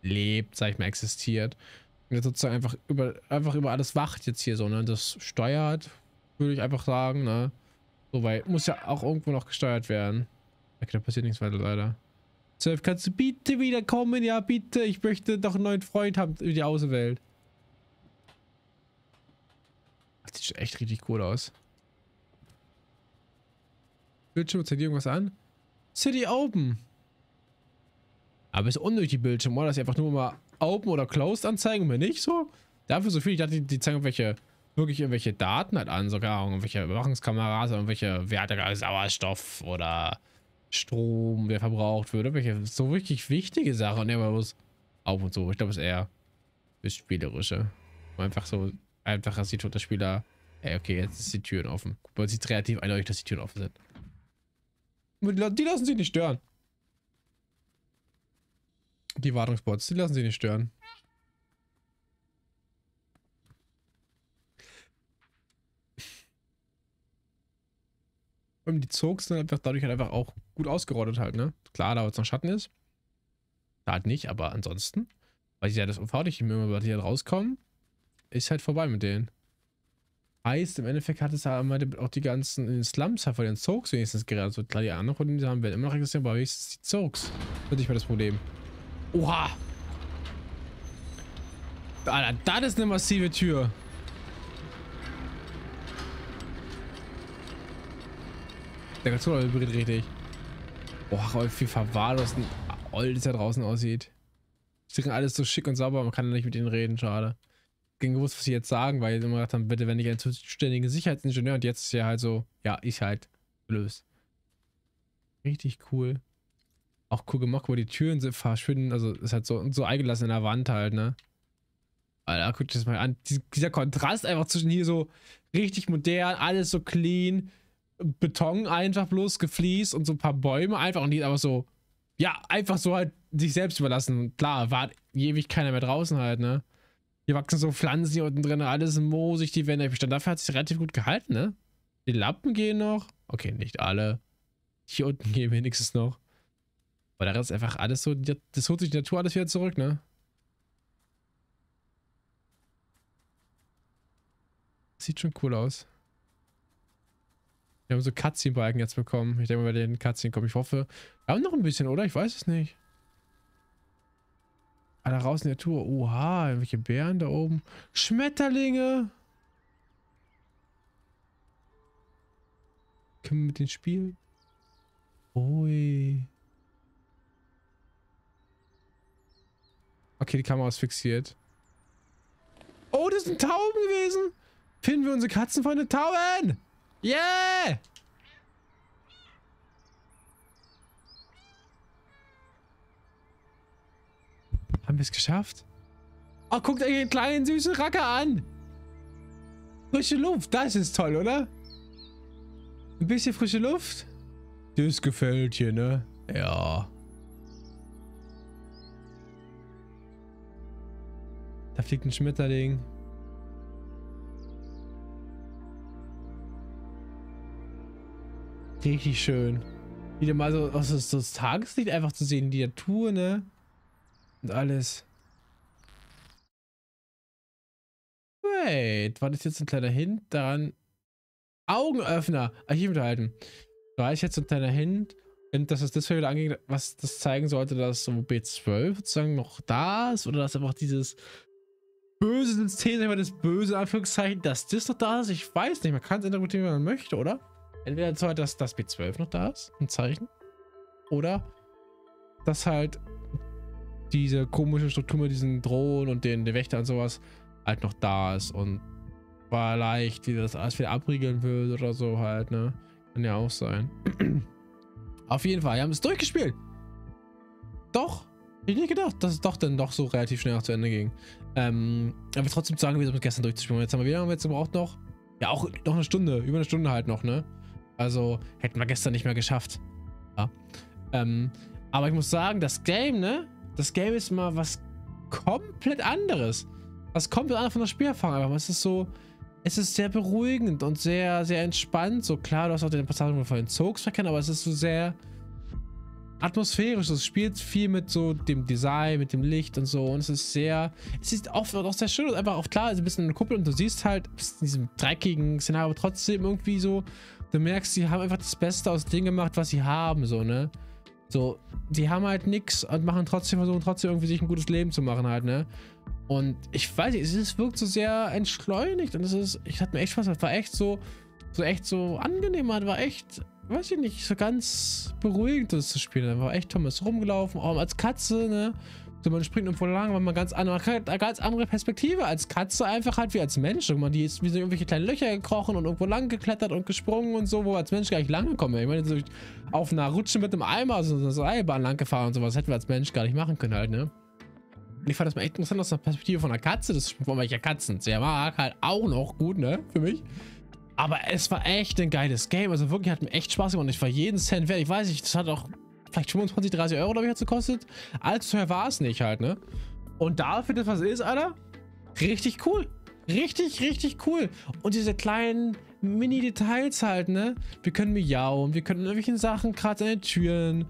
lebt, sag ich mal, existiert. Und jetzt sozusagen einfach über, einfach über alles wacht jetzt hier so, ne? Das steuert, würde ich einfach sagen, ne? So, weil muss ja auch irgendwo noch gesteuert werden. Okay, da passiert nichts weiter, leider. Surf, kannst du bitte wiederkommen? Ja, bitte. Ich möchte doch einen neuen Freund haben für die Außenwelt. Das sieht schon echt richtig cool aus. Bildschirm, zeigt irgendwas an? City Open. Aber ist unnötig, die Bildschirm, oder? Dass sie einfach nur mal Open oder Closed anzeigen und mir nicht so. Dafür so viel. Ich dachte, die, die zeigen welche wirklich irgendwelche Daten halt an, sogar irgendwelche Überwachungskameras, irgendwelche Werte, also Sauerstoff oder Strom, der verbraucht wird, irgendwelche so wirklich wichtige Sachen. Und immer bloß auf und so. Ich glaube, es ist eher das Spielerische. Einfach so, einfach als sieht der Spieler, ey, okay, jetzt ist die Türen offen. Man sieht relativ eindeutig, dass die Türen offen sind. die lassen sich nicht stören. Die Wartungsbots, die lassen sich nicht stören. die Zogs sind einfach dadurch halt einfach auch gut ausgerottet halt, ne? Klar, da jetzt noch Schatten ist. Da halt nicht, aber ansonsten, weil sie ja das UV-Dichtim immer die halt rauskommen, ist halt vorbei mit denen. Heißt, im Endeffekt hat es ja auch die ganzen Slums halt vor den Zogs wenigstens gerettet. So, klar, die anderen von denen haben werden immer noch existieren, aber wenigstens die Zogs. Das ist nicht mehr das Problem. Oha! Alter, das ist eine massive Tür. Der Controller-Hybrid richtig. Boah, wie verwahrlost ein Oldes da draußen aussieht. Sie sind alles so schick und sauber, man kann nicht mit ihnen reden, schade. Ich Ging gewusst, was sie jetzt sagen, weil sie immer gedacht haben, bitte, wenn ich ein zuständiger Sicherheitsingenieur und jetzt ist ja halt so, ja, ich halt blöd. Richtig cool. Auch cool gemacht, wo die Türen sind verschwinden, also ist halt so, so eingelassen in der Wand halt, ne? Alter, guck dir das mal an. dieser Kontrast einfach zwischen hier so richtig modern, alles so clean, Beton einfach bloß gefliest und so ein paar Bäume einfach und die aber so, ja, einfach so halt sich selbst überlassen. Klar, war ewig keiner mehr draußen halt, ne? Hier wachsen so Pflanzen hier unten drin, alles moosig, die Wände. Ich stand dafür hat sich relativ gut gehalten, ne? Die Lappen gehen noch. Okay, nicht alle. Hier unten gehen wenigstens noch. Weil da ist einfach alles so, das holt sich die Natur alles wieder zurück, ne? Sieht schon cool aus. Wir haben so Cutscene-Balken jetzt bekommen. Ich denke mal, bei den Cutscene kommen. Ich hoffe, wir haben noch ein bisschen, oder? Ich weiß es nicht. Ah, da raus in der Tour. Oha, irgendwelche Bären da oben. Schmetterlinge! Können wir mit dem spielen? Ui. Okay, die Kamera ist fixiert. Oh, das sind Tauben gewesen! Finden wir unsere Katzenfreunde Tauben! Yeah! Haben wir es geschafft? Oh, guckt euch den kleinen süßen Racker an. Frische Luft, das ist toll, oder? Ein bisschen frische Luft. Das gefällt hier, ne? Ja. Da fliegt ein Schmetterling. Richtig schön. Wieder mal so, so, so das Tageslicht einfach zu sehen, die Natur, ne? Und alles. Wait, war das jetzt ein kleiner Hint daran? Augenöffner! Archiv unterhalten. War ich jetzt ein kleiner Hint, dass das Display wieder angeht, was das zeigen sollte, dass so B12 sozusagen noch da ist? Oder dass einfach dieses böse System, das böse Anführungszeichen, dass das noch da ist? Ich weiß nicht, man kann es interpretieren, wie man möchte, oder? Entweder zwar, dass das B12 noch da ist, ein Zeichen, oder dass halt diese komische Struktur mit diesen Drohnen und den, den Wächtern und sowas halt noch da ist und vielleicht wie das alles wieder abriegeln würde oder so halt, ne? Kann ja auch sein. Auf jeden Fall, wir haben es durchgespielt. Doch. Ich nicht gedacht, dass es doch dann doch so relativ schnell auch zu Ende ging. Ähm, aber trotzdem zu lange wir um es gestern durchzuspielen. Jetzt haben wir wieder, haben jetzt gebraucht noch. Ja, auch noch eine Stunde, über eine Stunde halt noch, ne? Also hätten wir gestern nicht mehr geschafft. Ja. Ähm, aber ich muss sagen, das Game, ne? Das Game ist mal was komplett anderes. Was komplett anderes von der Spielerfahrung. Aber es ist so, es ist sehr beruhigend und sehr, sehr entspannt. So klar, du hast auch den Passagen von den Zogs verkennt, aber es ist so sehr atmosphärisch. Es spielt viel mit so dem Design, mit dem Licht und so. Und es ist sehr, es ist oft auch sehr schön und einfach auch klar, es ist ein bisschen eine Kuppel und du siehst halt in diesem dreckigen Szenario trotzdem irgendwie so Du merkst, sie haben einfach das Beste aus dem gemacht, was sie haben, so, ne? So, die haben halt nichts und machen trotzdem, versuchen trotzdem irgendwie sich ein gutes Leben zu machen halt, ne? Und ich weiß nicht, es wirkt so sehr entschleunigt und es ist, ich hatte mir echt Spaß, es war echt so, so echt so angenehm, halt, war echt, weiß ich nicht, so ganz beruhigend, das zu spielen. War echt Thomas rumgelaufen, auch als Katze, ne? So, man springt irgendwo lang, weil man ganz andere, ganz andere Perspektive als Katze einfach hat wie als Mensch. Man, die ist wie so irgendwelche kleinen Löcher gekrochen und irgendwo lang geklettert und gesprungen und so, wo als Mensch gar nicht lang gekommen wäre. Ich meine, so auf einer Rutsche mit einem Eimer so eine Seilbahn lang gefahren und sowas hätten wir als Mensch gar nicht machen können halt, ne? ich fand das mal echt interessant aus der Perspektive von einer Katze. Das von welcher Katzen sehr mag, halt auch noch gut, ne? Für mich. Aber es war echt ein geiles Game. Also wirklich hat mir echt Spaß gemacht. Ich war jeden Cent wert. Ich weiß nicht, das hat auch vielleicht 25, 30 Euro, glaube ich, hat es gekostet. Allzu teuer war es nicht halt, ne? Und dafür, das was ist, Alter, richtig cool. Richtig, richtig cool. Und diese kleinen Mini-Details halt, ne? Wir können miauen, wir können irgendwelchen Sachen gerade an den Türen,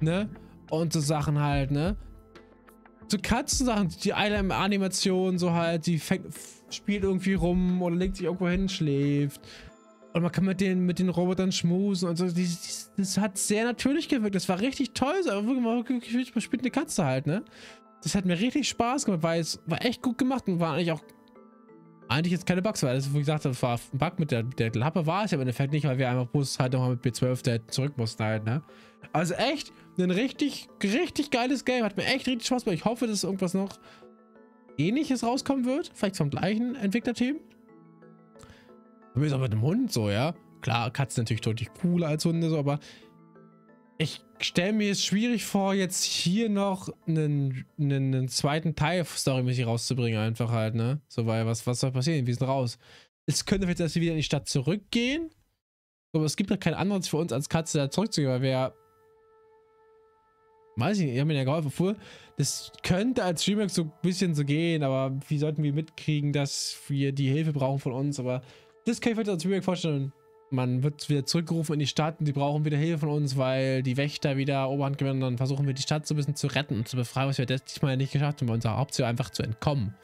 ne? Und so Sachen halt, ne? So Katzensachen, die eine Animation so halt, die fängt, spielt irgendwie rum oder legt sich irgendwo hin, schläft. Und man kann mit den, mit den Robotern schmusen und so. Das, das hat sehr natürlich gewirkt. Das war richtig toll. Man spielt eine Katze halt, ne? Das hat mir richtig Spaß gemacht, weil es war echt gut gemacht und war eigentlich auch eigentlich jetzt keine Bugs, weil das, wie gesagt, das war ein Bug mit der, der Klappe war es ja im Endeffekt nicht, weil wir einfach Bus halt nochmal mit B12 der zurück mussten halt, ne? Also echt ein richtig, richtig geiles Game. Hat mir echt richtig Spaß gemacht. Ich hoffe, dass irgendwas noch ähnliches rauskommen wird. Vielleicht vom gleichen Entwicklerteam. Bei auch mit dem Hund so, ja. Klar, Katzen natürlich deutlich cooler als Hunde, so, aber ich stelle mir es schwierig vor, jetzt hier noch einen, einen, einen zweiten Teil storymäßig rauszubringen, einfach halt, ne? So, weil was, was soll passieren? Wir sind raus. Es könnte vielleicht, dass wir wieder in die Stadt zurückgehen. Aber es gibt ja keinen anderen für uns als Katze da zurückzugehen, weil wir Weiß ich nicht, ich habe mir ja geholfen. Obwohl, das könnte als Streamer so ein bisschen so gehen, aber wie sollten wir mitkriegen, dass wir die Hilfe brauchen von uns? Aber das kann ich mir als Remake vorstellen. Man wird wieder zurückgerufen in die Stadt und die brauchen wieder Hilfe von uns, weil die Wächter wieder Oberhand gewinnen und dann versuchen wir die Stadt so ein bisschen zu retten und zu befreien, was wir letztes Mal nicht geschafft haben, bei unserer Hauptziel einfach zu entkommen.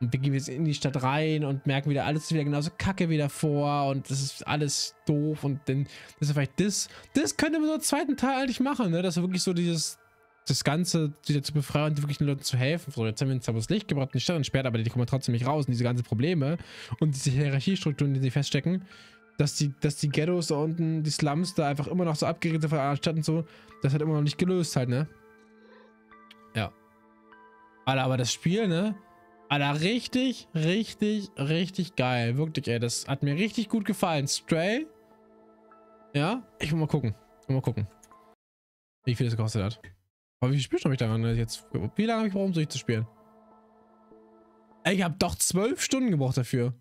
Und wir gehen jetzt in die Stadt rein und merken wieder, alles ist wieder genauso kacke wie davor und das ist alles doof und dann ist vielleicht das. Das könnte man so im zweiten Teil eigentlich machen, ne? Dass wir wirklich so dieses das Ganze wieder zu befreien und wirklich den Leuten zu helfen. So, jetzt haben wir uns aber das Licht gebracht, den Stern entsperrt, aber die kommen trotzdem nicht raus. Und diese ganzen Probleme und diese Hierarchiestrukturen, die sie feststecken, dass die, dass die Ghettos da unten, die Slums da einfach immer noch so sind von anderen Stadt und so, das hat immer noch nicht gelöst halt, ne? Ja. Alter, aber das Spiel, ne? Alter, richtig, richtig, richtig geil. Wirklich, ey, das hat mir richtig gut gefallen. Stray? Ja? Ich will mal gucken. Ich will mal gucken. Wie viel das gekostet hat. Aber wie spielst du mich daran also jetzt? Wie lange habe ich gebraucht, um durchzuspielen? Ich habe doch zwölf Stunden gebraucht dafür.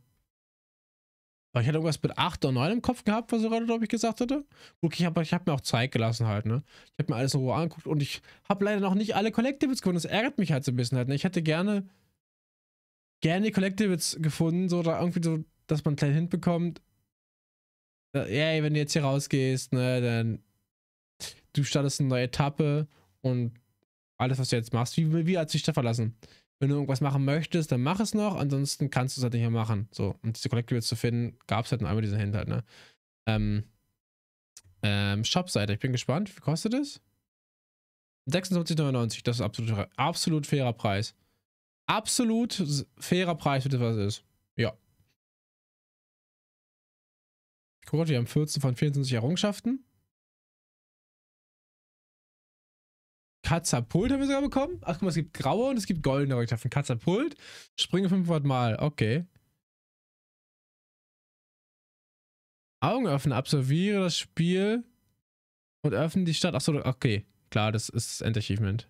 Weil ich hatte irgendwas mit 8 oder 9 im Kopf gehabt, was ich gerade, glaube ich, gesagt hatte. Gut, ich habe hab mir auch Zeit gelassen halt, ne? Ich habe mir alles in Ruhe angeguckt und ich habe leider noch nicht alle Collectibles gefunden. Das ärgert mich halt so ein bisschen halt, ne? Ich hätte gerne, gerne Collectibles gefunden, so oder irgendwie so, dass man einen kleinen Hint ey, wenn du jetzt hier rausgehst, ne, dann du startest eine neue Etappe und alles, was du jetzt machst, wie, wie als dich da verlassen. Wenn du irgendwas machen möchtest, dann mach es noch, ansonsten kannst du es halt nicht mehr machen. So, und diese Collectibles zu finden, gab es halt nur einmal diesen Hint halt, ne? Ähm, ähm, Shopseite, ich bin gespannt. Wie kostet es? 26,99, das ist absolut, absolut fairer Preis. Absolut fairer Preis für das, was ist. Ja. Ich mal, wir haben 14 von 24 Errungenschaften. Katzapult haben wir sogar bekommen. Ach guck mal, es gibt graue und es gibt goldene Rücktaffen. Katzapult, springe 500 Mal. Okay. Augen öffnen, absolviere das Spiel und öffne die Stadt. Achso, okay. Klar, das ist das Endachievement.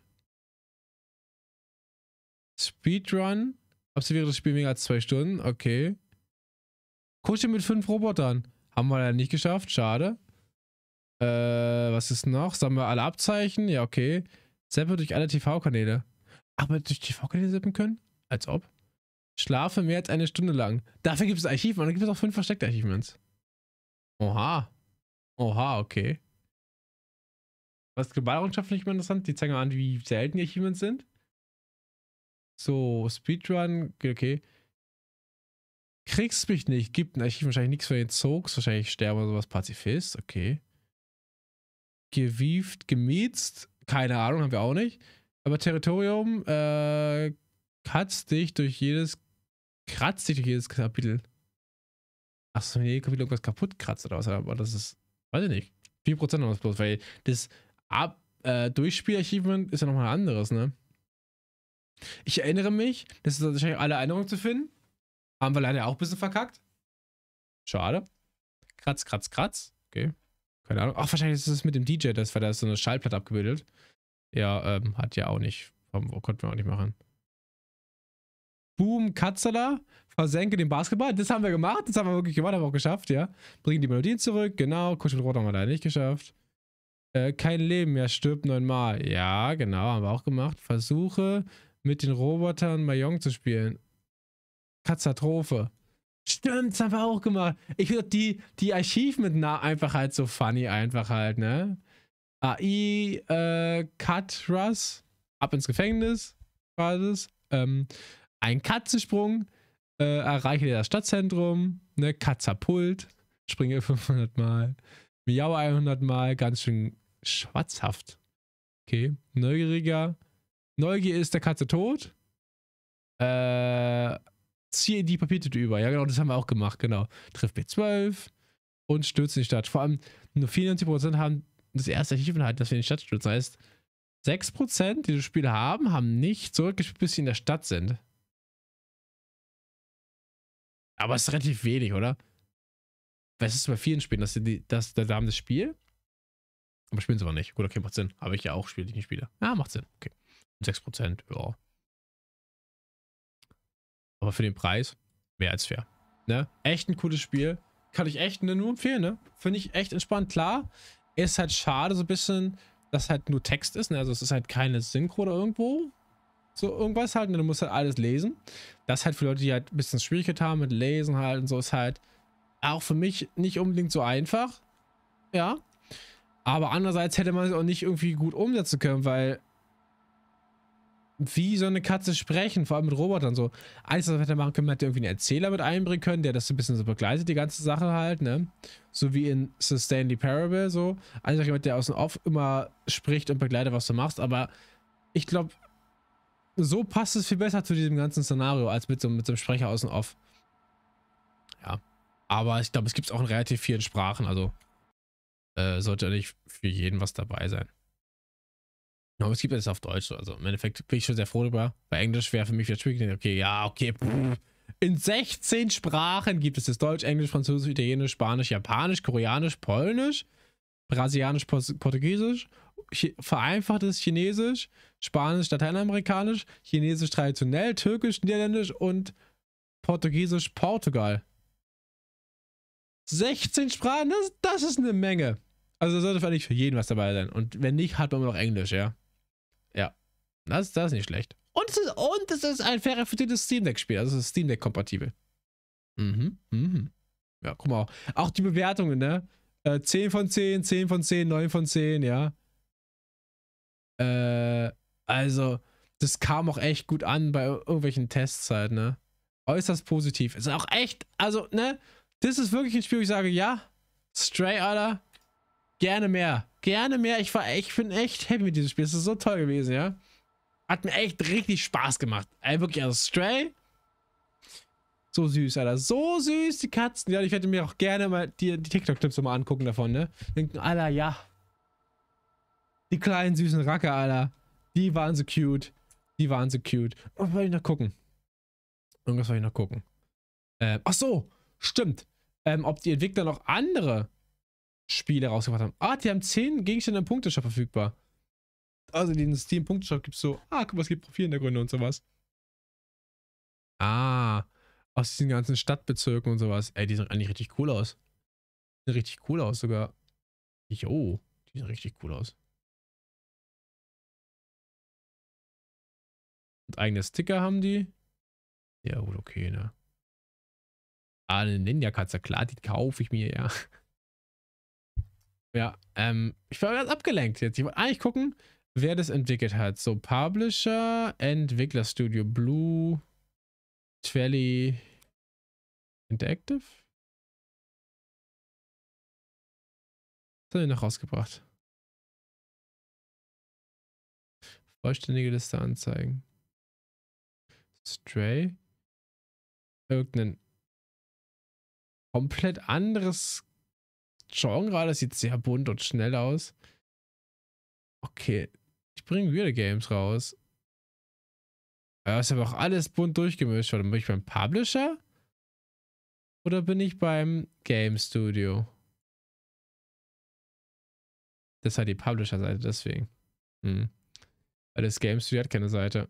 Speedrun, absolviere das Spiel weniger als zwei Stunden. Okay. Kutsche mit fünf Robotern. Haben wir ja nicht geschafft, schade. Äh, was ist noch? Sammeln wir alle Abzeichen? Ja, okay. Seppe durch alle TV-Kanäle. Aber durch TV-Kanäle seppen können? Als ob. Schlafe mehr als eine Stunde lang. Dafür gibt es Archiv, und dann gibt es auch fünf versteckte Achievements. Oha. Oha, okay. Was Globalraumschaft finde ich mal interessant. Die zeigen an, wie selten die Achievements sind. So, Speedrun, okay. Kriegst mich nicht. Gibt ein Archiv wahrscheinlich nichts für den Zogs. Wahrscheinlich sterben oder sowas. Pazifist, okay. Gewieft, gemietzt. Keine Ahnung, haben wir auch nicht. Aber Territorium äh, kratzt dich durch jedes, kratzt dich durch jedes Kapitel. Achso, wenn jedes Kapitel irgendwas kaputt kratzt oder was, aber das ist, weiß ich nicht. 4% haben das bloß, weil das Ab äh, Durchspiel-Achievement ist ja nochmal ein anderes, ne? Ich erinnere mich, das ist wahrscheinlich alle Erinnerungen zu finden. Haben wir leider auch ein bisschen verkackt. Schade. Kratz, kratz, kratz. Okay. Keine Ahnung. Ach, wahrscheinlich ist es mit dem DJ, das war da so eine Schallplatte abgebildet. Ja, ähm, hat ja auch nicht. Konnten wir auch nicht machen. Boom, Katzela, versenke den Basketball. Das haben wir gemacht, das haben wir wirklich gemacht, haben wir auch geschafft, ja. Bringen die Melodien zurück, genau. Kuschelrot haben wir leider nicht geschafft. Äh, kein Leben mehr, stirbt neunmal. Ja, genau, haben wir auch gemacht. Versuche mit den Robotern Mayong zu spielen. Katastrophe. Stimmt, das haben wir auch gemacht. Ich finde die, die mit nah einfach halt so funny, einfach halt, ne? AI, äh, Cut, Russ, ab ins Gefängnis, war Ähm, ein Katzensprung, äh, erreiche das Stadtzentrum, ne? Katzapult, springe 500 Mal, Miau 100 Mal, ganz schön schwatzhaft. Okay, neugieriger. Neugier ist der Katze tot. Äh, ziehe die Papiertüte über. Ja, genau, das haben wir auch gemacht, genau. Trifft B12 und stürzt in die Stadt. Vor allem nur 94% haben das erste Archiv Achievement, dass wir in die Stadt stürzen. Das heißt, 6%, die das Spiel haben, haben nicht zurückgespielt, bis sie in der Stadt sind. Aber es ist relativ wenig, oder? Weil es ist bei vielen Spielen, dass die, dass der Damen das Spiel, aber spielen sie aber nicht. Gut, okay, macht Sinn. Habe ich ja auch Spiele, die ich nicht spiele. Ja, ah, macht Sinn. Okay. 6%, ja. Aber für den Preis mehr als fair. Ne? Echt ein cooles Spiel. Kann ich echt ne, nur empfehlen, ne? Finde ich echt entspannt. Klar, ist halt schade so ein bisschen, dass halt nur Text ist, ne? Also es ist halt keine Synchro oder irgendwo. So irgendwas halt, ne? Du musst halt alles lesen. Das halt für Leute, die halt ein bisschen Schwierigkeit haben mit Lesen halt und so, ist halt auch für mich nicht unbedingt so einfach. Ja. Aber andererseits hätte man es auch nicht irgendwie gut umsetzen können, weil wie so eine Katze sprechen, vor allem mit Robotern so. Alles, was wir hätte machen können, man hätte irgendwie einen Erzähler mit einbringen können, der das ein bisschen so begleitet, die ganze Sache halt, ne? So wie in Sustain the Parable, so. Einfach jemand, der aus dem Off immer spricht und begleitet, was du machst, aber ich glaube, so passt es viel besser zu diesem ganzen Szenario, als mit so, mit so einem Sprecher aus dem Off. Ja. Aber ich glaube, es gibt es auch in relativ vielen Sprachen, also äh, sollte nicht für jeden was dabei sein. No, es gibt es auf Deutsch. Also im Endeffekt bin ich schon sehr froh darüber. Bei Englisch wäre für mich wieder schwierig. Okay, ja, okay. In 16 Sprachen gibt es das Deutsch, Englisch, Französisch, Italienisch, Spanisch, Japanisch, Koreanisch, Polnisch, Brasilianisch, Portugiesisch, vereinfachtes Chinesisch, Spanisch, Lateinamerikanisch, Chinesisch traditionell, Türkisch, Niederländisch und Portugiesisch, Portugal. 16 Sprachen, das, das ist eine Menge. Also da sollte eigentlich für jeden was dabei sein. Und wenn nicht, hat man immer noch Englisch, ja. Das, ist, das ist nicht schlecht. Und es ist, und es ist ein fairer verdientes Steam Deck-Spiel. Also es ist Steam Deck-kompatibel. Mhm, mhm. Ja, guck mal. Auch die Bewertungen, ne? Äh, 10 von 10, 10 von 10, 9 von 10, ja. Äh, also, das kam auch echt gut an bei irgendwelchen Tests halt, ne? Äußerst positiv. Ist auch echt, also, ne? Das ist wirklich ein Spiel, wo ich sage, ja, Stray, Alter, gerne mehr. Gerne mehr. Ich war, ich bin echt happy mit diesem Spiel. Es ist so toll gewesen, ja. Hat mir echt richtig Spaß gemacht. Ey, wirklich, also Stray. So süß, Alter. So süß, die Katzen. Ja, ich werde mir auch gerne mal die, die TikTok-Clips nochmal angucken davon, ne? Denken, Alter, ja. Die kleinen süßen Racker, Alter. Die waren so cute. Die waren so cute. Oh, was wollte ich noch gucken? Irgendwas wollte ich noch gucken. Ähm, ach so, stimmt. Ähm, ob die Entwickler noch andere Spiele rausgebracht haben. Ah, die haben 10 Gegenstände im Punkteschop verfügbar also den steam gibt es so, ah, guck mal, es gibt Profilhintergründe und sowas. Ah, aus diesen ganzen Stadtbezirken und sowas. Ey, die sehen eigentlich richtig cool aus. Die sehen richtig cool aus sogar. Jo, oh, die sehen richtig cool aus. Und eigene Sticker haben die. Ja, gut, okay, ne. Ah, eine Ninja-Katze, klar, die kaufe ich mir, ja. Ja, ähm, ich war ganz abgelenkt jetzt. Ich wollte eigentlich gucken, wer das entwickelt hat. So, Publisher, Entwicklerstudio, Blue, Twelly Interactive? Was haben die noch rausgebracht? Vollständige Liste anzeigen. Stray? Irgendein komplett anderes Genre. Das sieht sehr bunt und schnell aus. Okay, bringen weirde Games raus. Ja, ist aber auch alles bunt durchgemischt. Warte, bin ich beim Publisher? Oder bin ich beim Game Studio? Das ist halt die Publisher-Seite, deswegen. Hm. Weil das Game Studio hat keine Seite.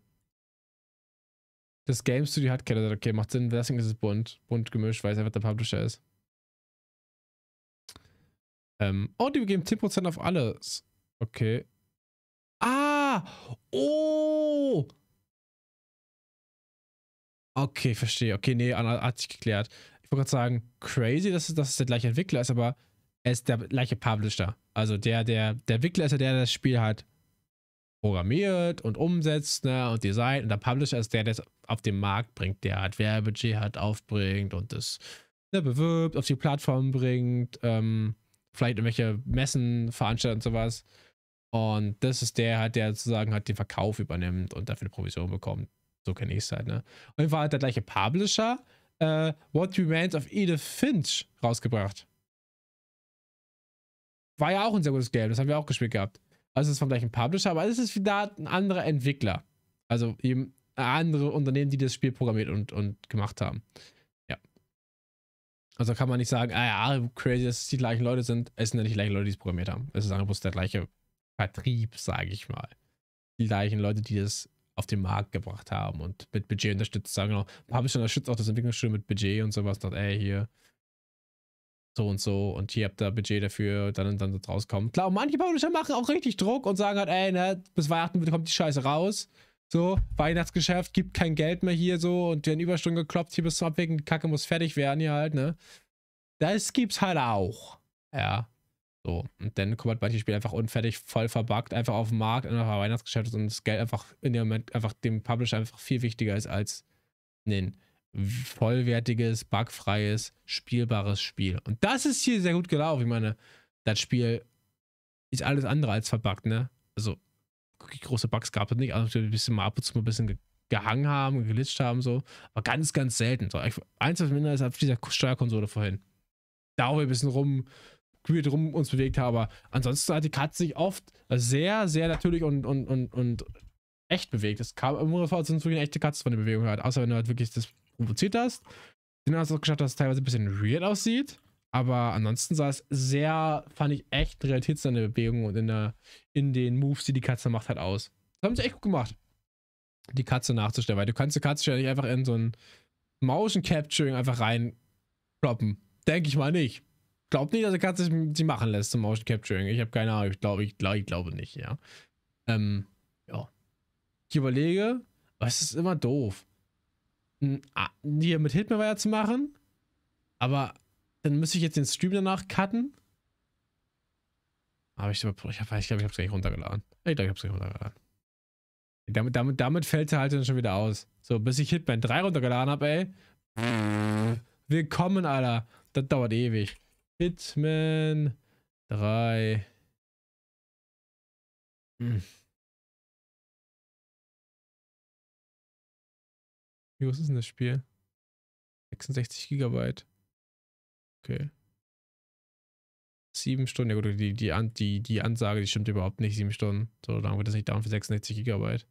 Das Game Studio hat keine Seite. Okay, macht Sinn. Deswegen ist es bunt. Bunt gemischt, weil es einfach der Publisher ist. Ähm, oh, die geben 10% auf alles. Okay. Ah! Oh! Okay, verstehe. Okay, nee, hat sich geklärt. Ich wollte gerade sagen, crazy, dass, dass es der gleiche Entwickler ist, aber er ist der gleiche Publisher. Also der, der, der Entwickler ist ja der, der das Spiel hat programmiert und umsetzt, ne, und designt. Und der Publisher ist der, der es auf den Markt bringt, der hat Werbebudget hat, aufbringt und das ne, bewirbt, auf die Plattform bringt, ähm, vielleicht irgendwelche Messen veranstaltet und sowas. Und das ist der halt, der sozusagen halt den Verkauf übernimmt und dafür eine Provision bekommt. So kenne ich es halt, ne? Und jeden Fall hat der gleiche Publisher äh, What Remains of Edith Finch rausgebracht. War ja auch ein sehr gutes Game, das haben wir auch gespielt gehabt. Also es ist vom gleichen Publisher, aber es ist wieder ein anderer Entwickler. Also eben andere Unternehmen, die das Spiel programmiert und, und gemacht haben. Ja. Also kann man nicht sagen, ah ja, crazy, dass es die gleichen Leute sind. Es sind ja nicht die gleichen Leute, die es programmiert haben. Es ist einfach bloß der gleiche Vertrieb, sage ich mal. Die gleichen Leute, die das auf den Markt gebracht haben und mit Budget unterstützt, sagen auch, Publisher unterstützt auch das Entwicklungsstudio mit Budget und sowas, dort ey, hier, so und so und hier habt ihr Budget dafür, dann und dann wird rauskommen. Klar, manche Publisher machen auch richtig Druck und sagen halt, ey, ne, bis Weihnachten kommt die Scheiße raus. So, Weihnachtsgeschäft gibt kein Geld mehr hier so und werden Überstunden gekloppt, hier bis zum Abwägen, die Kacke muss fertig werden hier halt, ne. Das gibt's halt auch. Ja. So, und dann kommt halt manches Spiel einfach unfertig, voll verbuggt, einfach auf dem Markt, einfach Weihnachtsgeschäft und das Geld einfach in dem Moment einfach dem Publisher einfach viel wichtiger ist als ein vollwertiges, bugfreies, spielbares Spiel. Und das ist hier sehr gut gelaufen. Ich meine, das Spiel ist alles andere als verbuggt, ne? Also, große Bugs gab es nicht, also ein bisschen mal ab und zu mal ein bisschen gehangen haben, gelitscht haben, so. Aber ganz, ganz selten. So, eins, was minder ist auf dieser Steuerkonsole vorhin. Da auch ein bisschen rum wir drum uns bewegt haben. Aber ansonsten hat die Katze sich oft sehr, sehr natürlich und, und, und, und echt bewegt. Es kam immer vor, als wenn wirklich eine echte Katze von der Bewegung hat. Außer wenn du halt wirklich das provoziert hast. Dann hast du auch geschafft, dass es teilweise ein bisschen weird aussieht. Aber ansonsten sah es sehr, fand ich echt realitätsnah in der Bewegung und in, der, in den Moves, die die Katze macht, halt aus. Das haben sie echt gut gemacht, die Katze nachzustellen. Weil du kannst die Katze ja nicht einfach in so ein Motion Capturing einfach rein ploppen. Denke ich mal nicht glaube nicht, dass der Katze sie machen lässt zum Motion Capturing. Ich habe keine Ahnung. Ich glaube, ich, glaub, ich glaube nicht, ja. Ähm, ja. Ich überlege, aber es ist immer doof. Hier mit Hitman war zu machen, aber dann müsste ich jetzt den Stream danach cutten. Aber ich glaube, ich, habe es gar nicht runtergeladen. Ich glaube, ich habe es nicht runtergeladen. Damit, damit, damit fällt er halt dann schon wieder aus. So, bis ich Hitman 3 runtergeladen habe, ey. Willkommen, Alter. Das dauert ewig. Hitman 3. Hm. Wie groß ist denn das Spiel? 66 GB. Okay. Sieben Stunden. Ja gut, die, die, die, Ansage, die stimmt überhaupt nicht. Sieben Stunden. So lange wird das nicht dauern für 66 Gigabyte.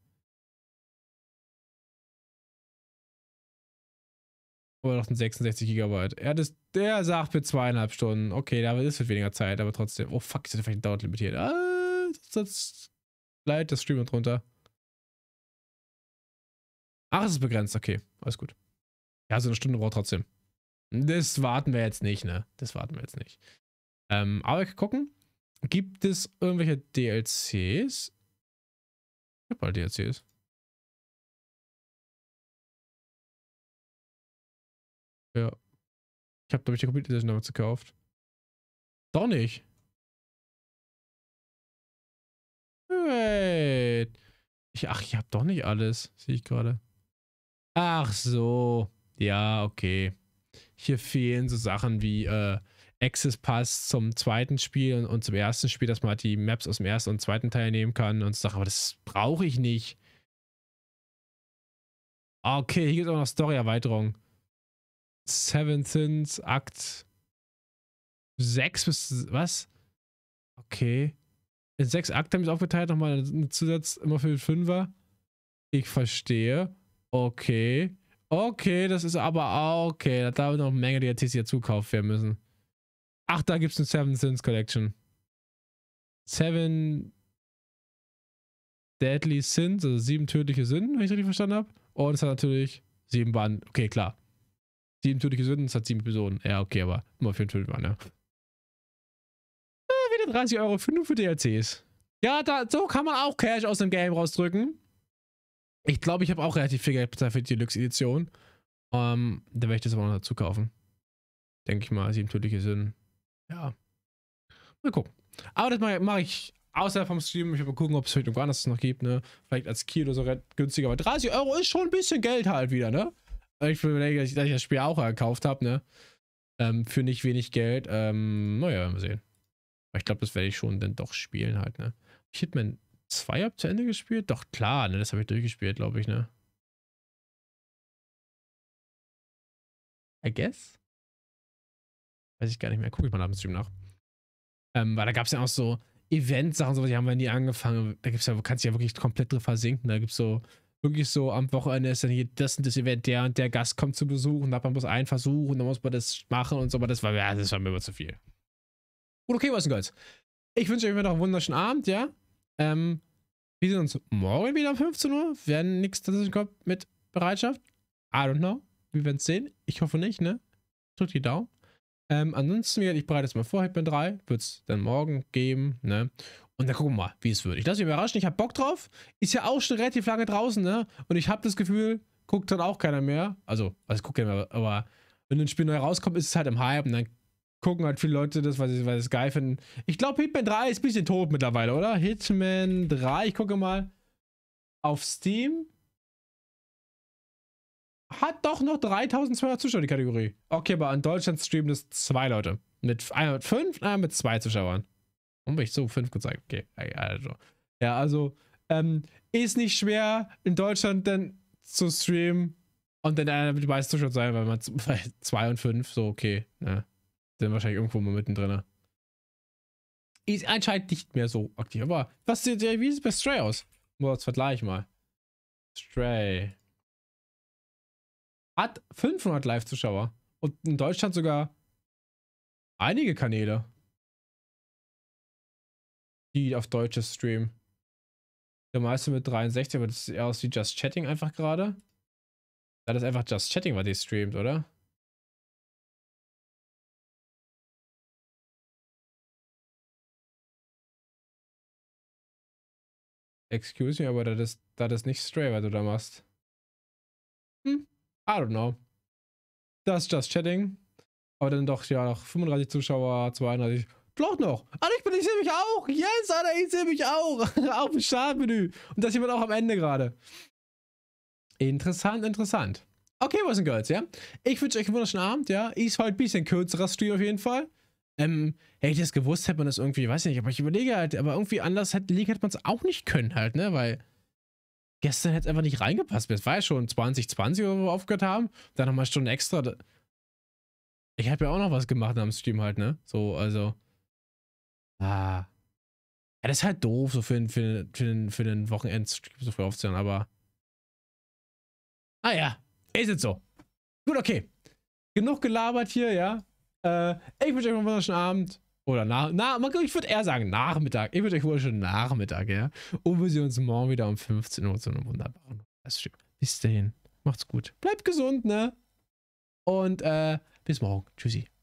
Aber noch ein 66 Gigabyte. Er das, der sagt für zweieinhalb Stunden. Okay, da ist für weniger Zeit, aber trotzdem. Oh fuck, ich hätte vielleicht dauert limitiert. Ah, das, das leid, das Stream und runter. Ach, es ist begrenzt. Okay, alles gut. Ja, so eine Stunde braucht trotzdem. Das warten wir jetzt nicht, ne? Das warten wir jetzt nicht. Ähm, aber ich gucken. Gibt es irgendwelche DLCs? Ich hab mal DLCs. Ja. Ich habe, glaube ich, die Complete Edition damals gekauft. Doch nicht. Wait. Ich, ach, ich habe doch nicht alles, sehe ich gerade. Ach so. Ja, okay. Hier fehlen so Sachen wie äh, Access Pass zum zweiten Spiel und, und, zum ersten Spiel, dass man halt die Maps aus dem ersten und zweiten Teil nehmen kann und so Sachen. Aber das brauche ich nicht. Okay, hier gibt es auch noch story erweiterungen Seven Sins, Akt 6 bis. Was? Okay. In sechs Akte haben sie aufgeteilt, nochmal ein Zusatz immer für den Fünfer. Ich verstehe. Okay. Okay, das ist aber okay. Da haben wir noch eine Menge DLCs, die dazukauft werden müssen. Ach, da gibt es eine Seven Sins Collection. Seven Deadly Sins, also sieben tödliche Sünden, wenn ich richtig verstanden habe. Und es hat natürlich sieben Banden. Okay, klar. Sieben tödliche Sünden, es hat sieben Personen. Ja, okay, aber immer für den Film, ne? Ah, wieder 30 Euro für, nur für DLCs. Ja, da, so kann man auch Cash aus dem Game rausdrücken. Ich glaube, ich habe auch relativ viel Geld bezahlt für die Deluxe-Edition. Ähm, da werde ich das aber noch dazu kaufen. Denke ich mal, sieben tödliche Sünden. Ja. Mal gucken. Aber das mache mach ich außerhalb vom Stream. Ich werde mal gucken, ob es vielleicht irgendwo anders noch gibt, ne? Vielleicht als Key oder so günstiger. Aber 30 Euro ist schon ein bisschen Geld halt wieder, ne? Ich überlege, dass ich das Spiel auch gekauft habe, ne? Ähm, für nicht wenig Geld. Ähm, naja, werden wir sehen. Aber ich glaube, das werde ich schon dann doch spielen halt, ne? Hab ich Hitman 2 ab zu Ende gespielt? Doch, klar, ne? Das habe ich durchgespielt, glaube ich, ne? I guess? Weiß ich gar nicht mehr. Guck ich mal nach dem Stream nach. Ähm, weil da gab es ja auch so Event-Sachen, sowas, die haben wir nie angefangen. Da gibt's ja, kannst du ja wirklich komplett drin versinken. Da gibt's so wirklich so am Wochenende ist dann hier das und das Event, der und der Gast kommt zu Besuch und da muss man einen versuchen, und dann muss man das machen und so, aber das war, ja, das war mir immer zu viel. Gut, okay, was denn Girls? Ich wünsche euch noch einen wunderschönen Abend, ja? Ähm, wir sehen uns morgen wieder um 15 Uhr, wenn nichts dazwischen kommt mit Bereitschaft. I don't know. Wir werden es sehen. Ich hoffe nicht, ne? Drückt die Daumen. Ähm, ansonsten, ich bereite es mal vor, Hitman 3 wird es dann morgen geben, ne? Und dann gucken wir mal, wie es wird. Ich lasse mich überraschen, ich habe Bock drauf. Ist ja auch schon relativ lange draußen, ne? Und ich habe das Gefühl, guckt dann auch keiner mehr. Also, also guckt keiner mehr, aber wenn ein Spiel neu rauskommt, ist es halt im Hype und dann gucken halt viele Leute das, weil sie, weil sie es geil finden. Ich glaube, Hitman 3 ist ein bisschen tot mittlerweile, oder? Hitman 3, ich gucke mal auf Steam hat doch noch 3200 Zuschauer die Kategorie. Okay, aber in Deutschland streamen es zwei Leute. Mit 105, äh, mit zwei Zuschauern. Und bin ich so fünf gezeigt. Okay, also. Ja, also, ähm, ist nicht schwer, in Deutschland dann zu streamen und dann einer mit den meisten Zuschauern zu sein, weil man zwei und fünf, so okay, ne? Sind wahrscheinlich irgendwo mal mittendrin. Ist anscheinend nicht mehr so aktiv. Aber was sieht, wie sieht es bei Stray aus? Nur als Vergleich mal. Stray hat 500 Live-Zuschauer. Und in Deutschland sogar einige Kanäle, die auf Deutsches streamen. Der meiste mit 63, aber das sieht eher aus wie Just Chatting einfach gerade. Da das einfach Just Chatting was die streamt, oder? Excuse me, aber das, da das nicht Stray, was du da machst. Hm. I don't know. Das ist Just Chatting. Aber dann doch, ja, noch 35 Zuschauer, 32. Doch noch. Ah, ich bin, ich sehe mich auch. Yes, Alter, ich sehe mich auch. Auf dem Startmenü. Und das jemand auch am Ende gerade. Interessant, interessant. Okay, Boys and Girls, ja. Ich wünsche euch einen wunderschönen Abend, ja. Ist heute ein bisschen kürzerer Stream auf jeden Fall. Ähm, hätte ich das gewusst, hätte man das irgendwie, weiß nicht, aber ich überlege halt, aber irgendwie anders hätte, hätte man es auch nicht können halt, ne, weil gestern hätte es einfach nicht reingepasst. Es war ja schon 2020, wo wir aufgehört haben. Dann nochmal Stunden extra. Ich habe ja auch noch was gemacht am Stream halt, ne? So, also. Ah. Ja, das ist halt doof, so für den, für den, für den, für den Wochenendstream so früh aufzuhören, aber. Ah ja, ist jetzt so. Gut, okay. Genug gelabert hier, ja. Äh, ich wünsche euch noch einen wunderschönen Abend. Oder nach, na, ich würde eher sagen Nachmittag. Ich würde euch wohl schon Nachmittag, ja. Und wir sehen uns morgen wieder um 15 Uhr zu einem wunderbaren Livestream. Bis dahin. Macht's gut. Bleibt gesund, ne? Und äh, bis morgen. Tschüssi.